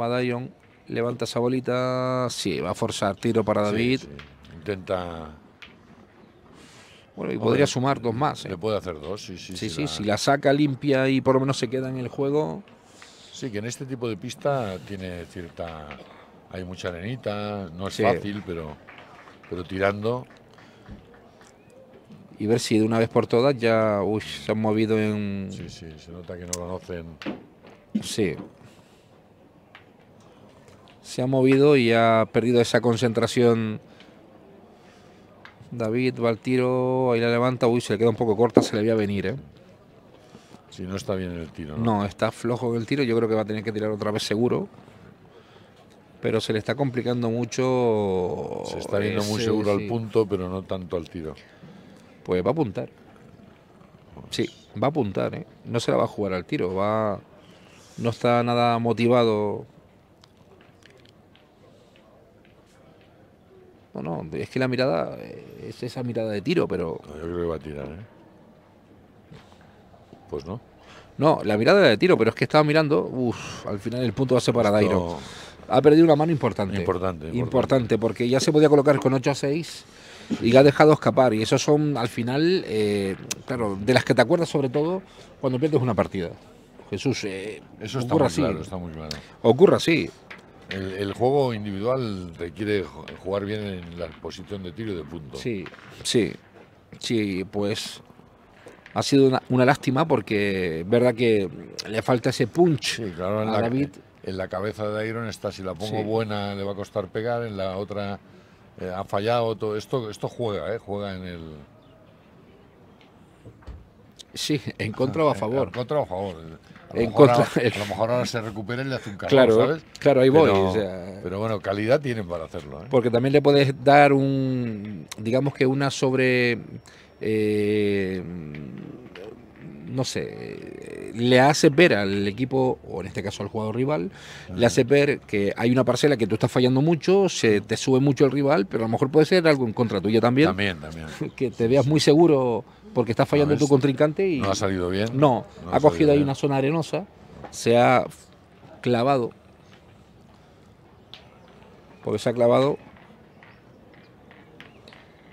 [SPEAKER 1] Va Levanta esa bolita. Sí, va a forzar tiro para David. Intenta. Bueno, y podría sumar dos más. Le ¿eh? puede
[SPEAKER 2] hacer dos, sí, sí. Sí, sí, si la
[SPEAKER 1] saca limpia y por lo menos se queda en el juego. Sí, que en este
[SPEAKER 2] tipo de pista tiene cierta... Hay mucha arenita, no es fácil, pero,
[SPEAKER 1] pero tirando... Y ver si de una vez por todas ya uy, se han movido en... Sí, sí, se nota que no lo conocen... Sí. Se ha movido y ha perdido esa concentración... David va al tiro, ahí la levanta, uy, se le queda un poco corta, se le a venir, ¿eh? Si no está bien el tiro, ¿no? está flojo el tiro. Yo creo que va a tener que tirar otra vez seguro. Pero se le está complicando mucho. Se está viendo muy seguro al punto, pero no tanto al tiro. Pues va a apuntar. Sí, va a apuntar, ¿eh? No se la va a jugar al tiro. Va. No está nada motivado. No, no, es que la mirada es esa mirada de tiro, pero. yo creo que va a tirar, ¿eh? Pues no. No, la mirada de tiro, pero es que estaba mirando. al final el punto va a Ha perdido una mano importante. Importante, importante. porque ya se podía colocar con 8 a 6 y ha dejado escapar. Y eso son, al final, eh, claro, de las que te acuerdas sobre todo cuando pierdes una partida. Jesús, eh, eso está muy, así. Claro, está muy
[SPEAKER 2] Ocurre así. El, el, juego individual requiere jugar bien en
[SPEAKER 1] la posición de tiro y de punto. Sí, sí. Sí, pues ha sido una, lástima porque verdad que le falta ese punch a David. En la cabeza de Iron está, si la pongo buena le va a costar pegar, en la otra eh,
[SPEAKER 2] ha fallado, todo esto, esto juega, eh, juega en el... Sí, en contra o a (laughs) favor. En contra o a favor. A lo, en mejor, contra... ahora, (laughs) mejor se recupera y le hace un claro, ¿sabes? Claro, ahí voy. Pero, bueno, calidad tienen para hacerlo. ¿eh?
[SPEAKER 1] Porque también le puedes dar un, digamos que una sobre eh, no sé, le hace ver al equipo, o en este caso al jugador rival, le hace ver que hay una parcela que tú estás fallando mucho, se te sube mucho el rival, pero a lo mejor puede ser algo en contra tuya también. También, también. (laughs) Que te veas muy seguro porque estás fallando tu contrincante y... No ha salido bien. No, ha, cogido ahí una zona arenosa, se ha clavado. Porque se ha clavado.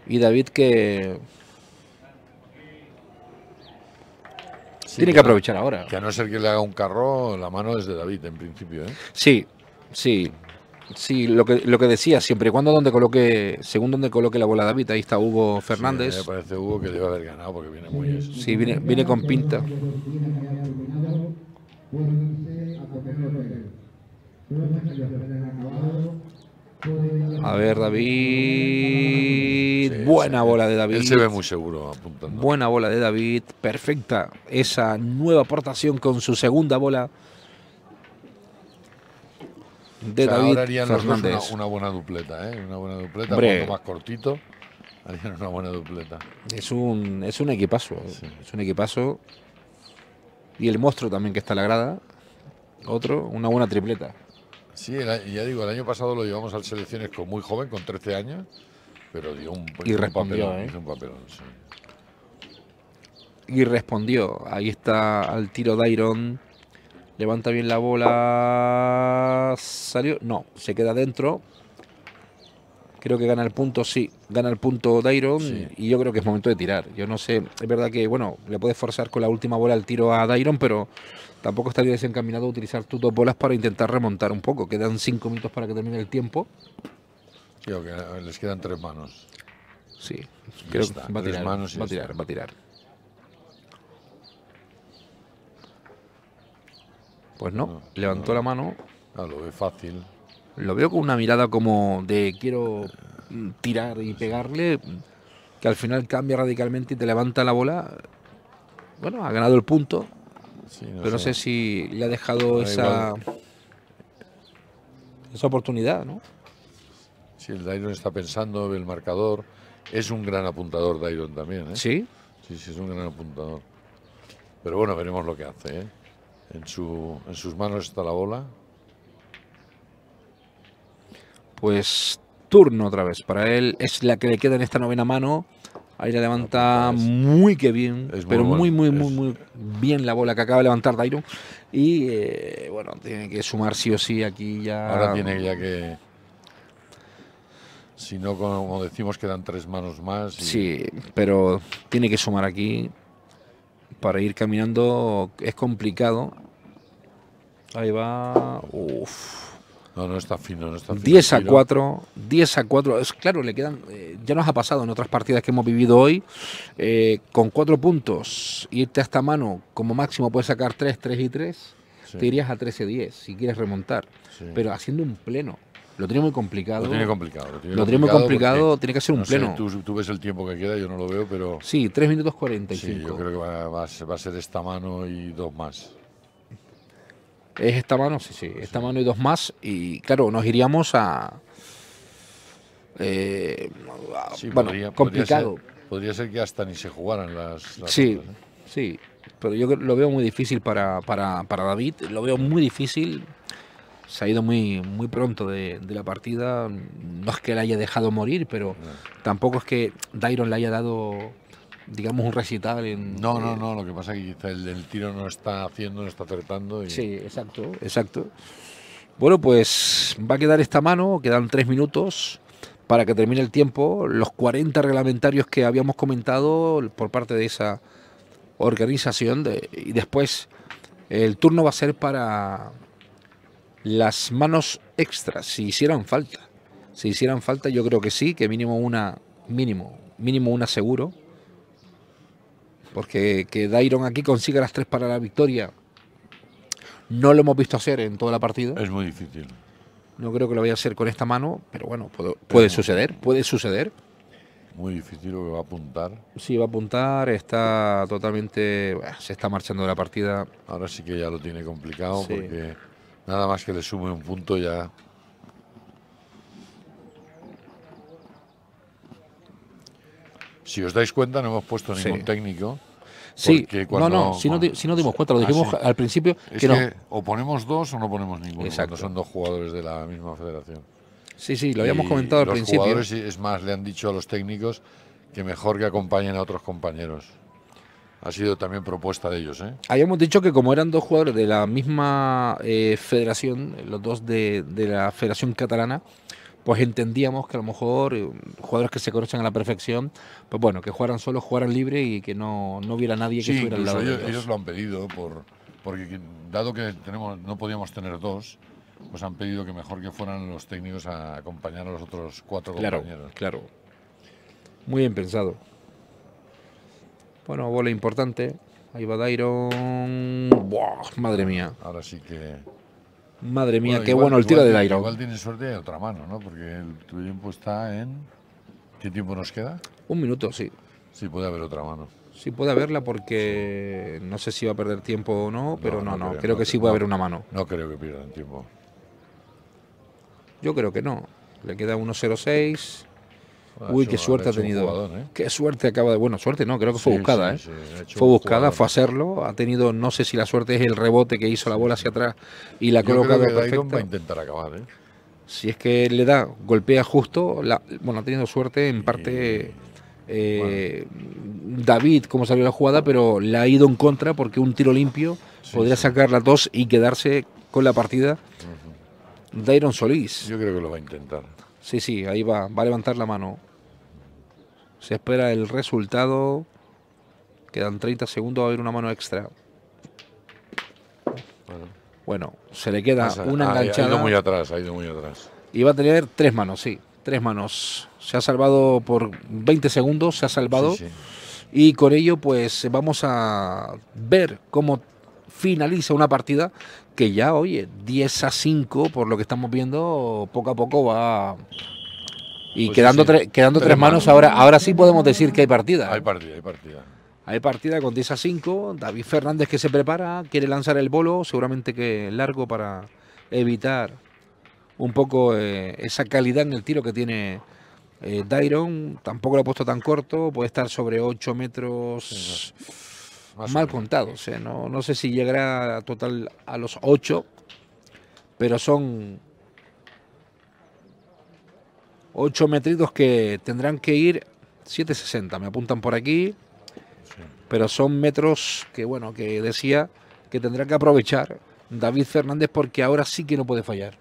[SPEAKER 1] Y David que
[SPEAKER 2] Tiene que, aprovechar ahora. Que a no ser que le haga un carro, la mano es de David, en principio. ¿eh?
[SPEAKER 1] Sí, sí. Sí, lo que, lo que decía, siempre y cuando donde coloque, según donde coloque la bola David, ahí está Hugo Fernández. me parece Hugo que debe haber ganado porque viene muy eso. Sí, viene, viene con pinta. A ver, David. Buena bola de David. Él se ve muy seguro apuntando. Buena bola de David. Perfecta esa nueva aportación con su segunda bola.
[SPEAKER 2] De David ahora harían Fernández. una, buena dupleta, ¿eh? Una buena dupleta, un más cortito. Harían una buena dupleta.
[SPEAKER 1] Es un, es un equipazo. Es un equipazo. Y el monstruo también que está en la grada. Otro, una buena tripleta.
[SPEAKER 2] Sí, ya digo, el año pasado lo llevamos al selecciones con muy joven, con 13 años, pero dio un, y respondió, ¿eh? papelón.
[SPEAKER 1] Y respondió. Ahí está al tiro Dairon. Levanta bien la bola. ¿Salió? No, se queda dentro. Creo que gana el punto, sí, gana el punto Dairon y yo creo que es momento de tirar. Yo no sé, es verdad que, bueno, le puedes forzar con la última bola el tiro a Dairon, pero tampoco estaría desencaminado a utilizar tus dos bolas para intentar remontar un poco. Quedan cinco minutos para que termine el tiempo. Creo que les quedan tres manos. Sí, creo que va a tirar, va a tirar, va a tirar. Pues no, levantó la mano. Ah, lo ve fácil lo veo con una mirada como de quiero tirar y pegarle, que al final cambia radicalmente y te levanta la bola. Bueno, ha ganado el punto, pero no sé si le ha dejado esa, esa oportunidad, ¿no?
[SPEAKER 2] Sí, el Dairon está pensando, el marcador. Es un gran apuntador Dairon también, ¿eh? Sí. Sí, sí, es un gran apuntador. Pero bueno, veremos lo que hace, ¿eh? en sus manos está la bola.
[SPEAKER 1] Pues turno otra vez para él. Es la que le queda en esta novena mano. Ahí la levanta pues, muy que bien, pero muy, muy, muy, muy, bien la bola que acaba de levantar Dairon. Y eh, bueno, tiene que sumar sí o sí aquí ya. Ahora tiene ya
[SPEAKER 2] que. Si no, como
[SPEAKER 1] decimos, quedan tres manos más. Sí, pero tiene que sumar aquí. Para ir caminando es complicado. Ahí va. Uf. No, no está fino, no está 10 a 4, 10 a 4. Es, claro, le quedan. Eh, ya nos ha pasado en otras partidas que hemos vivido hoy. Eh, con 4 puntos, irte a esta mano, como máximo puedes sacar 3, 3 y 3. Te irías a 13-10 si quieres remontar. Pero haciendo un pleno. Lo tiene muy complicado. Lo tiene complicado. Lo tiene, muy complicado. Tiene que ser un pleno.
[SPEAKER 2] tú, ves el tiempo que queda, yo no lo veo, pero. Sí, 3 minutos 45. Sí, yo creo que
[SPEAKER 1] va, a ser de esta mano y dos más. Es esta mano, sí, sí. Esta mano y dos más. Y claro, nos iríamos a. Eh, bueno, podría, complicado.
[SPEAKER 2] Podría ser, que hasta ni se jugaran las. sí,
[SPEAKER 1] sí. Pero yo lo veo muy difícil para, David. Lo veo muy difícil. Se ha ido muy, muy pronto de, la partida. No es que le haya dejado morir, pero tampoco es que Dairon le haya dado digamos, un recital en... No, no, eh, no, lo que pasa es que quizá el, tiro no está haciendo, no está acertando. Sí, exacto, exacto. Bueno, pues va a quedar esta mano, quedan tres minutos para que termine el tiempo, los 40 reglamentarios que habíamos comentado por parte de esa organización y después el turno va a ser para las manos extras, si hicieran falta. Si hicieran falta, yo creo que sí, que mínimo una, mínimo, mínimo una seguro porque que Dairon aquí consiga las tres para la victoria no lo hemos visto hacer en toda la partida. Es muy difícil. No creo que lo vaya a hacer con esta mano, pero bueno, puede, suceder, puede suceder. Muy difícil lo que va a apuntar. Sí, va a apuntar, está totalmente. se está marchando de la partida. Ahora sí que ya lo tiene complicado porque nada
[SPEAKER 2] más que le sume un punto ya Si os dais cuenta, no hemos puesto ningún técnico. Sí, no, no, si no, dimos cuenta, lo ah, dijimos al principio. que, o ponemos dos o no ponemos ninguno. Exacto. son dos jugadores de la misma federación. Sí, sí, lo habíamos comentado al los principio. Jugadores, es más, le han dicho a los técnicos que mejor que acompañen a otros compañeros. Ha sido también propuesta de ellos. ¿eh?
[SPEAKER 1] Habíamos dicho que como eran dos jugadores de la misma eh, federación, los dos de, de la Federación Catalana, pues entendíamos que a lo mejor eh, jugadores que se conocen a la perfección, pues bueno, que jugaran solos, jugaran libre y que no, no hubiera nadie que fuera estuviera al lado ellos, ellos. lo
[SPEAKER 2] han pedido por, porque dado que tenemos, no podíamos tener dos, pues han pedido que mejor que fueran los técnicos a acompañar a los otros cuatro claro, compañeros. Claro,
[SPEAKER 1] muy bien pensado. Bueno, bola importante. Ahí va Dairon. madre mía. Ahora sí que. Madre mía, qué bueno el tiro del aire. Igual
[SPEAKER 2] tiene suerte de otra mano, ¿no? Porque el, tiempo está en. ¿Qué tiempo nos queda?
[SPEAKER 1] Un minuto, sí. Sí, puede haber otra mano. Sí, puede haberla porque no sé si va a perder tiempo o no, pero no, no, Creo, que sí puede haber una
[SPEAKER 2] mano. No creo que pierdan tiempo.
[SPEAKER 1] Yo creo que no. Le queda 1.06. Uy, qué suerte ha tenido. ¿eh? Qué suerte acaba de. Bueno, suerte no, creo que fue buscada. ¿eh? fue buscada, fue hacerlo. Ha tenido, no sé si la suerte es el rebote que hizo la bola hacia atrás y la coloca va a intentar acabar, ¿eh? Si es que le da, golpea justo. La, bueno, ha tenido suerte en parte. Eh, David, cómo salió la jugada, pero la ha ido en contra porque un tiro limpio podría sacar la dos y quedarse con la partida. Dairon Solís. Yo creo que lo va a intentar. Sí, sí, ahí va, va a levantar la mano. Se espera el resultado. Quedan 30 segundos, va a haber una mano extra. Bueno, se le queda una enganchada. ha ido muy
[SPEAKER 2] atrás, ha ido muy atrás.
[SPEAKER 1] Y va a tener tres manos, sí, tres manos. Se ha salvado por 20 segundos, se ha salvado. Y con ello, pues vamos a ver cómo finaliza una partida que ya, oye, 10 a 5, por lo que estamos viendo, poco a poco va... Y pues quedando, quedando tres, manos, ahora, ahora sí podemos decir que hay partida. ¿eh? Hay partida, hay partida. Hay partida con 10 a 5, David Fernández que se prepara, quiere lanzar el bolo, seguramente que largo para evitar un poco eh, esa calidad en el tiro que tiene eh, Dairon, tampoco lo ha puesto tan corto, puede estar sobre 8 metros mal contados. ¿eh? No, sé si llegará a total a los ocho, pero son ocho metridos que tendrán que ir 760, me apuntan por aquí, pero son metros que, bueno, que decía que tendrá que aprovechar David Fernández porque ahora sí que no puede fallar.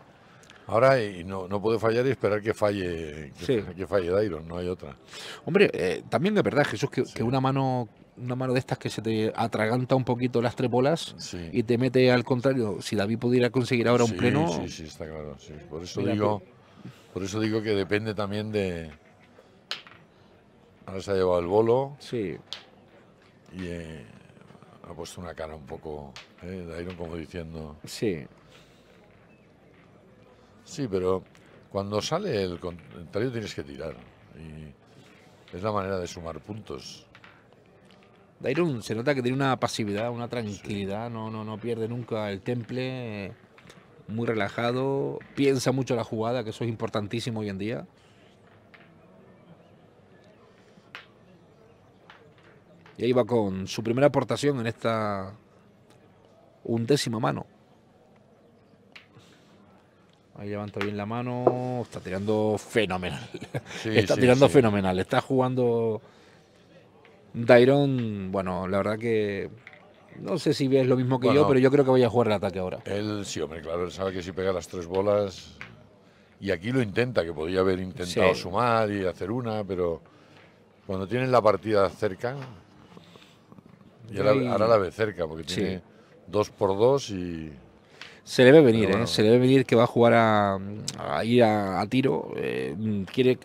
[SPEAKER 2] Ahora eh, no, puede fallar y esperar que falle, que, falle Dairon, no hay otra.
[SPEAKER 1] Hombre, eh, también es verdad, Jesús, que, una mano una mano de estas que se te atraganta un poquito las trepolas y te mete al contrario. Si David pudiera conseguir ahora un pleno. Sí, sí, está claro.
[SPEAKER 2] Por, eso digo, por eso digo que depende también de. Ahora se ha llevado el bolo. Sí. Y eh, ha puesto una cara un poco. Eh, como diciendo. Sí. Sí, pero cuando sale el contrario tienes que tirar.
[SPEAKER 1] es la manera de sumar puntos. Dairon se nota que tiene una pasividad, una tranquilidad, no, no, no pierde nunca el temple, eh, muy relajado, piensa mucho la jugada, que eso es importantísimo hoy en día. Y ahí va con su primera aportación en esta undécima mano. Ahí levanta bien la mano, está tirando fenomenal. está tirando fenomenal, está jugando Dairon, bueno, la verdad que no sé si ves lo mismo que yo, pero yo
[SPEAKER 2] creo que voy a jugar el ataque ahora. Él sí, hombre, claro, él sabe que si pega las tres bolas. Y aquí lo intenta, que podría haber intentado sumar y hacer una, pero cuando tienen la partida cerca, y ahora, la ve cerca, porque tiene dos por dos y.
[SPEAKER 1] Se le venir, eh, se le venir que va a jugar a, a ir a, tiro. Eh, quiere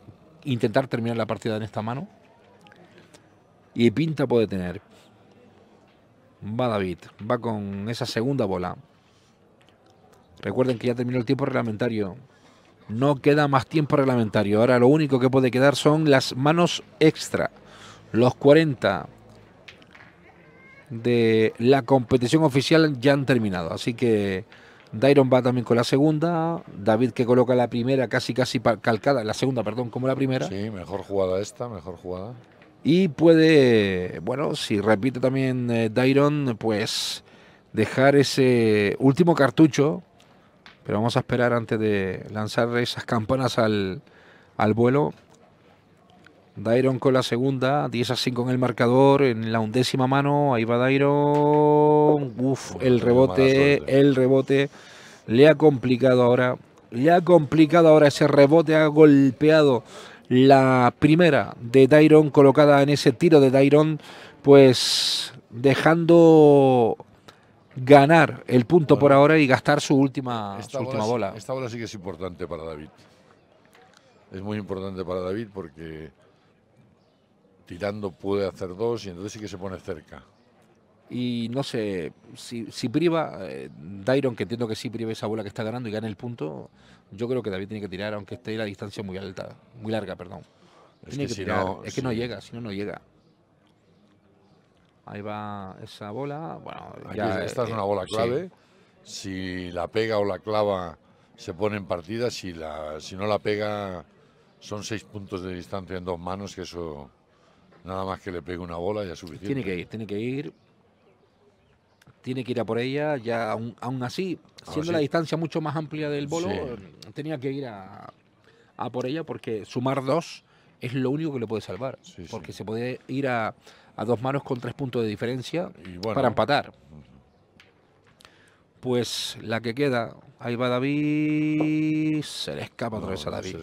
[SPEAKER 1] intentar terminar la partida en esta mano y pinta puede tener. Va David, va con esa segunda bola. Recuerden que ya terminó el tiempo reglamentario. No queda más tiempo reglamentario. Ahora lo único que puede quedar son las manos extra. Los 40 de la competición oficial ya han terminado. Así que Dairon va también con la segunda. David que coloca la primera casi casi calcada. La segunda, perdón, como la primera. Sí,
[SPEAKER 2] mejor jugada esta, mejor jugada.
[SPEAKER 1] Y puede, bueno, si repite también eh, Dairon, pues dejar ese último cartucho. Pero vamos a esperar antes de lanzar esas campanas al, al vuelo. Dairon con la segunda, 10 a 5 en el marcador, en la undécima mano, ahí va Dairon. Uf, el rebote, el rebote. Le ha complicado ahora, le ha complicado ahora ese rebote, ha golpeado la primera de Dairon colocada en ese tiro de Dairon, pues dejando ganar el punto por ahora y gastar su última, última bola. Esta
[SPEAKER 2] bola sí que es importante para David. Es muy importante para David porque
[SPEAKER 1] tirando puede hacer dos y entonces sí que se pone cerca y no sé, si, si priva, eh, Dairon, que entiendo que si priva esa bola que está ganando y gana el punto, yo creo que David tiene que tirar, aunque esté la distancia muy alta, muy larga, perdón. Es que, No, llega, si no, no llega. Ahí va esa bola. Bueno, esta es eh, una bola clave.
[SPEAKER 2] Si la pega o la clava, se pone en partida. Si, la, si no la pega, son seis puntos de distancia en dos manos, que eso nada más que le pegue una bola ya es suficiente. Tiene que ir, tiene que ir
[SPEAKER 1] tiene que ir a por ella. Ya aún, así, ah, siendo la distancia mucho más amplia del bolo, mm, tenía que ir a, por ella porque sumar dos es lo único que le puede salvar. porque se puede ir a, dos manos con tres puntos de diferencia para empatar. Pues la que queda, ahí va David, se le escapa otra vez a David.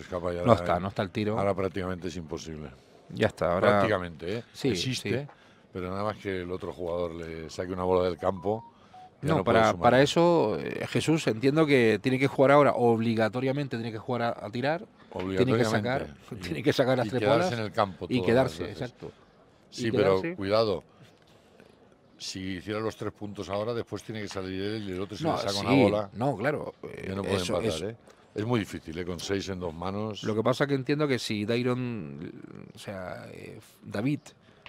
[SPEAKER 1] no está, no está el tiro. Ahora prácticamente es imposible. Ya está, ahora. Prácticamente, ¿eh? Sí, existe. Sí. ¿eh?
[SPEAKER 2] pero nada más que el otro jugador
[SPEAKER 1] le saque una bola del campo. No, para, eso, eh, Jesús, entiendo que tiene que jugar ahora, obligatoriamente tiene que jugar a, tirar, tiene que sacar, (laughs) tiene que sacar las tres en el campo y quedarse, exacto. Sí, pero
[SPEAKER 2] cuidado, si hiciera los tres puntos ahora, después tiene que salir él y el otro se le saca una bola. No, claro. no eh, ¿eh? Es muy difícil, con seis en dos manos.
[SPEAKER 1] Lo que pasa que entiendo que si Dairon, o sea, David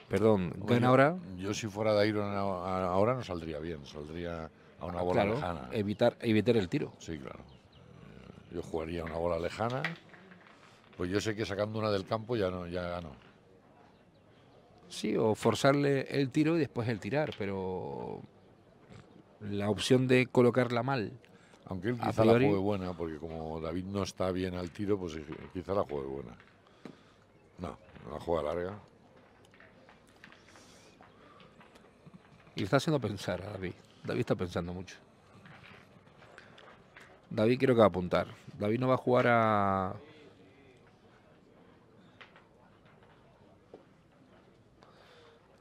[SPEAKER 1] Perdón, bueno, ahora? Yo si fuera de Iron
[SPEAKER 2] ahora no saldría bien, saldría a una ah, bola lejana. Evitar, evitar el tiro. Sí, claro. Eh, yo jugaría una bola lejana. Pues yo sé que sacando una del campo ya no, ya Sí, o
[SPEAKER 1] forzarle el tiro y después el tirar, pero la opción de colocarla mal. Aunque él quizá la juegue
[SPEAKER 2] buena, porque como David no está bien al tiro, pues quizá la juegue buena.
[SPEAKER 1] No, la juega larga. Y le está haciendo pensar a David. David está pensando mucho. David creo que va a apuntar. David no va a jugar a...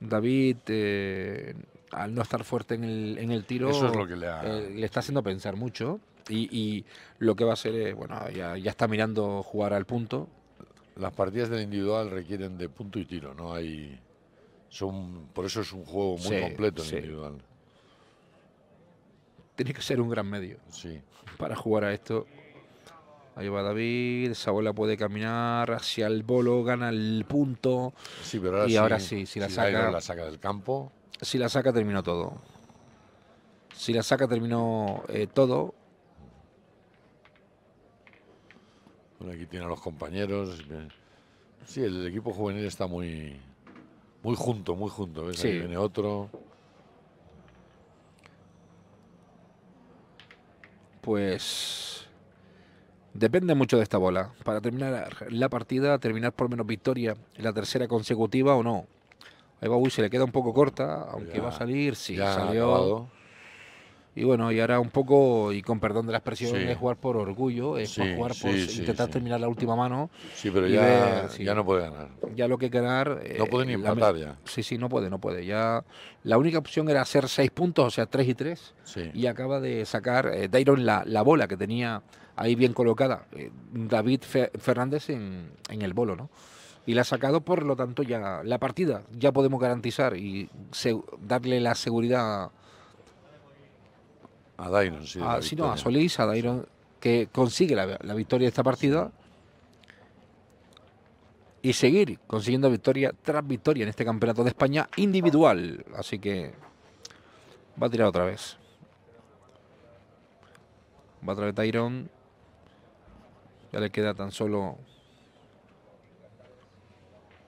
[SPEAKER 1] David, eh, al no estar fuerte en el, en el tiro, Eso es lo que le, ha... Eh, le, está haciendo pensar mucho. Y, lo que va a hacer es, bueno, ya, ya está mirando jugar al punto. Las partidas del individual
[SPEAKER 2] requieren de punto y tiro, no hay por eso es un juego muy completo
[SPEAKER 1] Tiene que ser un gran medio. Sí. Para jugar a esto. Ahí va David, esa bola puede caminar hacia el bolo, gana el punto. Sí, pero ahora y ahora sí, si la saca. La saca del campo. Si la saca, terminó todo. Si la saca, terminó eh, todo.
[SPEAKER 2] Bueno, aquí tiene a los compañeros. Sí, el equipo juvenil está muy, muy junto, muy junto. Sí. viene otro.
[SPEAKER 1] Pues depende mucho de esta bola. Para terminar la partida, terminar por menos victoria en la tercera consecutiva o no. Ahí va se le queda un poco corta, aunque va a salir. Sí, salió. Y bueno, y ahora un poco, y con perdón de la expresión, es jugar por orgullo, es jugar por intentar terminar la última mano. Sí, pero ya, ya no puede ganar. Ya lo que ganar. No puede eh, ni empatar ya. Sí, sí, no puede, no puede. Ya La única opción era hacer seis puntos, o sea, tres y tres. Y acaba de sacar eh, Dairon la, bola que tenía ahí bien colocada. Eh, David Fernández en, en el bolo, ¿no? y la ha sacado, por lo tanto ya la partida ya podemos garantizar y darle la seguridad
[SPEAKER 2] a Dairon, sí. A,
[SPEAKER 1] Solís, a Dairon, que consigue la, victoria de esta partida y seguir consiguiendo victoria tras victoria en este campeonato de España individual. Así que va a tirar otra vez. Va a traer Tyron. Ya le queda tan solo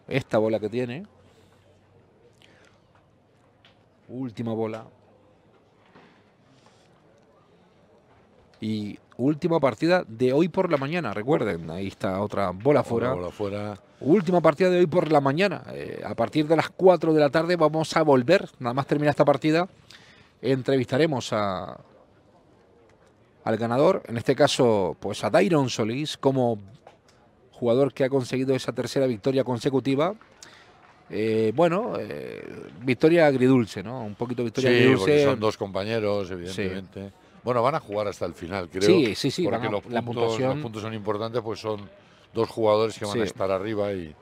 [SPEAKER 1] esta bola que tiene. Última bola. Y última partida de hoy por la mañana, recuerden, ahí está otra bola fuera. fuera. Última partida de hoy por la mañana. Eh, a partir de las 4 de la tarde vamos a volver, nada más termina esta partida, entrevistaremos a, al ganador, en este caso pues a Dairon Solís como jugador que ha conseguido esa tercera victoria consecutiva. Eh, bueno, eh, victoria agridulce, ¿no? Un poquito victoria agridulce. son dos
[SPEAKER 2] compañeros, evidentemente. Bueno, van a jugar hasta el final, creo. Sí, sí, sí. Porque los, la puntos, puntuación... los puntos son importantes, pues son dos jugadores que van a estar arriba y.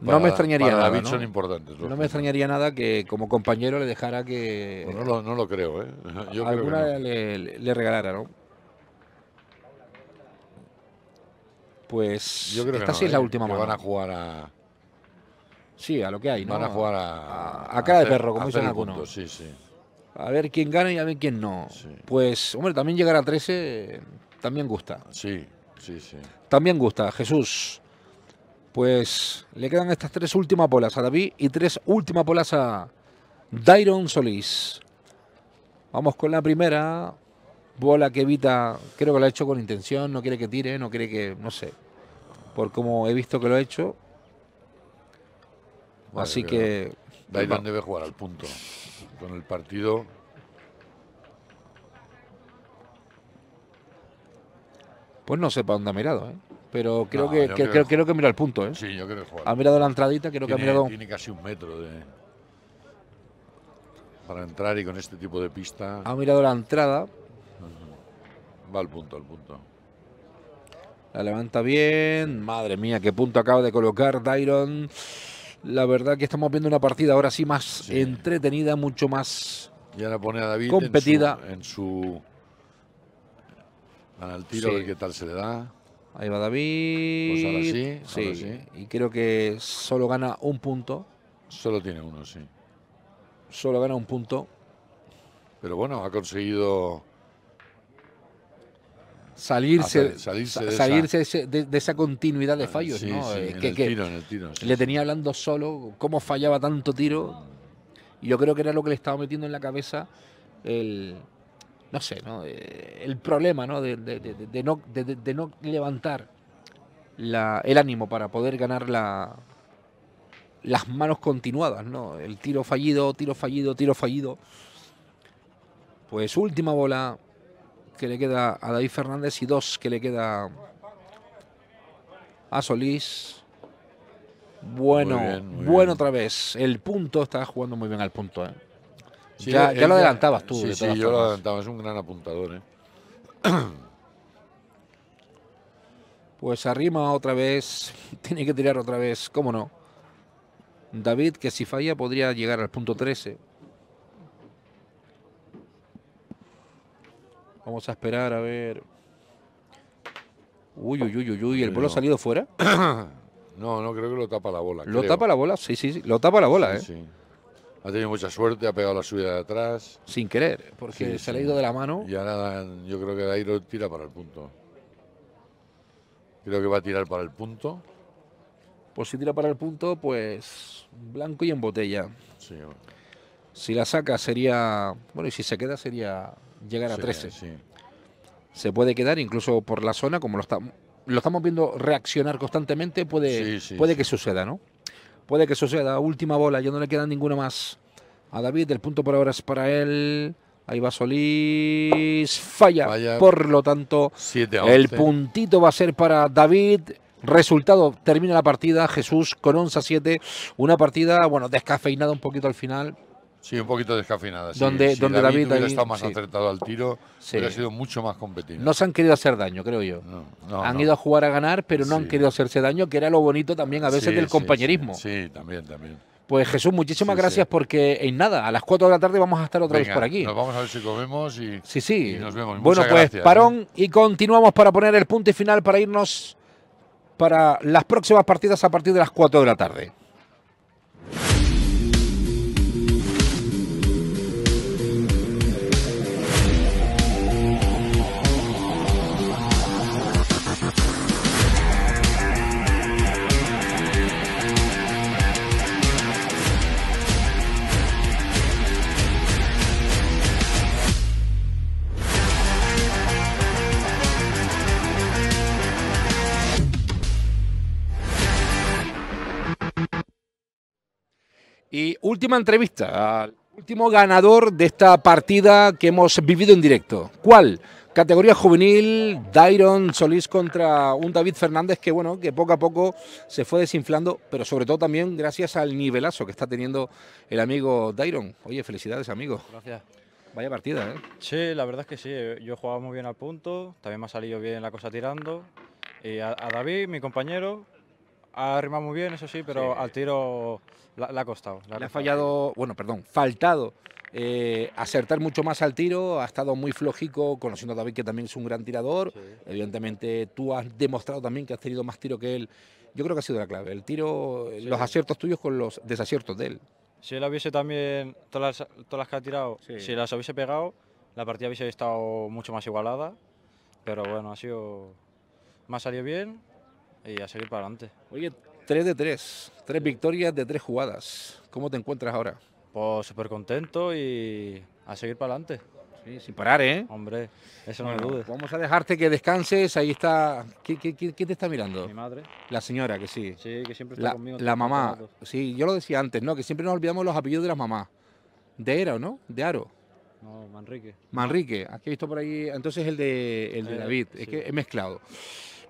[SPEAKER 2] no me extrañaría nada. David son importantes. No me
[SPEAKER 1] extrañaría nada que como compañero le dejara que. no, lo, no lo creo, ¿eh? alguna le, regalara, ¿no? Pues. Yo creo esta que sí es la ¿eh? última Van a jugar a. Sí, a lo que hay, ¿no? Van a jugar a. A, cara de perro, como dicen algunos. sí, sí a ver quién gana y a ver quién no. Pues, hombre, también llegar a 13 también gusta. Sí, sí, sí. También gusta, Jesús. Pues le quedan estas tres últimas bolas a David y tres últimas bolas a Dairon Solís. Vamos con la primera. Bola que evita, creo que lo ha hecho con intención, no quiere que tire, no quiere que, no sé, por como he visto que lo ha hecho. Así que... Dairon
[SPEAKER 2] debe jugar al punto con el partido
[SPEAKER 1] Pues no sé para dónde ha mirado, ¿eh? Pero creo, que, creo, que que mira el punto, ¿eh? Sí, yo creo que Ha mirado la entradita, creo que ha mirado.
[SPEAKER 2] Tiene casi un metro de. Para entrar y con este tipo de pista. Ha mirado
[SPEAKER 1] la entrada.
[SPEAKER 2] Va al punto, al punto.
[SPEAKER 1] La levanta bien. Madre mía, qué punto acaba de colocar Dairon. La verdad que estamos viendo una partida ahora sí más entretenida, mucho más
[SPEAKER 2] ya la pone a David competida. En su,
[SPEAKER 1] en al tiro, a ver qué tal se le da. Ahí va David. Pues Ahora sí. Y creo que solo gana un punto. Solo tiene uno, sí. Solo gana un punto.
[SPEAKER 2] Pero bueno, ha conseguido
[SPEAKER 1] salirse, salirse, de, esa, continuidad de ah, fallos. Eh, le tenía hablando solo cómo fallaba tanto tiro. Y yo creo que era lo que le estaba metiendo en la cabeza el, no sé, ¿no? Eh, el problema ¿no? De, no, de, no levantar la, el ánimo para poder ganar la, las manos continuadas. ¿no? El tiro fallido, tiro fallido, tiro fallido. Pues última bola, que le queda a David Fernández y dos que le queda a Solís. Bueno, bueno otra vez. El punto, Estaba jugando muy bien al punto. ¿eh? ya, ya lo adelantabas tú. Sí, sí yo lo adelantaba,
[SPEAKER 2] es un gran apuntador.
[SPEAKER 1] ¿eh? (clears throat) pues arrima otra vez, (laughs) tiene que tirar otra vez, cómo no. David, que si falla podría llegar al punto 13. Vamos a esperar a ver. Uy, uy, uy, uy, uy. ¿El polo ha salido fuera? (clears throat)
[SPEAKER 2] No, no, creo que lo tapa la bola. ¿Lo tapa
[SPEAKER 1] la bola? Sí, sí, sí. Lo tapa la bola, ¿eh? Sí. Ha tenido mucha suerte,
[SPEAKER 2] ha pegado la subida de atrás. Sin querer, porque se le ha ido de la mano. Ya nada, yo creo que lo tira para el punto. Creo que va a tirar para el punto.
[SPEAKER 1] Pues si tira para el punto, pues blanco y en botella. Sí. Si la saca sería... Bueno, y si se queda sería llegar a 13. Se puede quedar incluso por la zona, como lo, está, lo estamos viendo reaccionar constantemente, puede, puede que suceda, ¿no? Puede que suceda. Última bola, ya no le queda ninguna más a David. El punto por ahora es para él. Ahí va Solís. Falla. Por lo tanto, el puntito va a ser para David. Resultado, termina la partida, Jesús con 11 a 7, una partida, bueno, descafeinada un poquito al final, Sí,
[SPEAKER 2] un poquito descafinada. Donde, donde David, David, estado más al tiro, sí. ha sido mucho más competitivo. No
[SPEAKER 1] se han querido hacer daño, creo yo. No, han ido a jugar a ganar, pero no han querido hacerse daño, que era lo bonito también a veces del compañerismo.
[SPEAKER 2] sí, también, también.
[SPEAKER 1] Pues Jesús, muchísimas gracias porque en nada, a las 4 de la tarde vamos a estar otra vez por aquí. Nos
[SPEAKER 2] vamos a ver si comemos y, nos vemos. Bueno, pues parón
[SPEAKER 1] ¿eh? y continuamos para poner el punto y final para irnos para las próximas partidas a partir de las 4 de la tarde. Y última entrevista al último ganador de esta partida que hemos vivido en directo. ¿Cuál? Categoría juvenil, Dairon Solís contra un David Fernández que bueno, que poco a poco se fue desinflando, pero sobre todo también gracias al nivelazo que está teniendo el amigo Dairon. Oye, felicidades amigo. Gracias. Vaya partida, ¿eh? Sí, la verdad es que sí. Eh, yo jugaba muy bien al punto, también me ha salido bien la cosa tirando. Y eh, a David, mi compañero, ha arrimado muy bien, eso sí, pero al tiro le ha costado. Le, ha fallado, bueno, perdón, faltado eh, acertar mucho más al tiro, ha estado muy flojico, conociendo a David que también es un gran tirador, evidentemente tú has demostrado también que has tenido más tiro que él, yo creo que ha sido la clave, el tiro, eh, los aciertos tuyos con los desaciertos de él. Si él hubiese también, todas las, todas las que ha tirado, si las hubiese pegado, la partida hubiese estado mucho más igualada, pero bueno, ha sido, más salió bien, y a seguir para adelante. Oye, tres de 3, tres victorias de tres jugadas. ¿Cómo te encuentras ahora? Pues súper contento y a seguir para adelante. Sí, sin parar, ¿eh? Hombre, eso no me dudes. Vamos a dejarte que descanses. Ahí está. ¿Quién te está mirando? Mi madre. La señora, que sí. Sí, que siempre está la, conmigo. La mamá. Sí, yo lo decía antes, ¿no? Que siempre nos olvidamos los apellidos de las mamás. De Era, ¿no? De Aro. No, Manrique. Manrique. Aquí he visto por ahí. Entonces el de, eh, David. Es que he mezclado.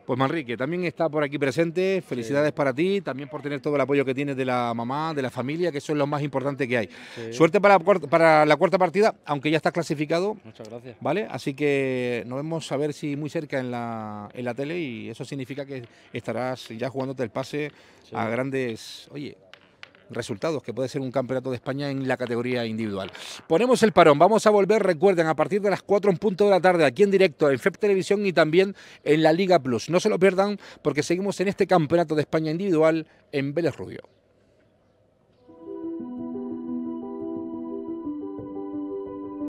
[SPEAKER 1] Pues Manrique, también está por aquí presente. Felicidades para ti, también por tener todo el apoyo que tienes de la mamá, de la familia, que son los lo más importante que hay. Suerte para, la cuarta partida, aunque ya estás clasificado. Muchas gracias. ¿Vale? Así que nos vemos a ver si muy cerca en la, tele y eso significa que estarás ya jugándote el pase a grandes. Oye, resultados que puede ser un campeonato de España en la categoría individual. Ponemos el parón, vamos a volver, recuerden, a partir de las 4 en punto de la tarde, aquí en directo, en FEP Televisión y también en la Liga Plus. No se lo pierdan porque seguimos en este campeonato de España individual en Vélez Rubio.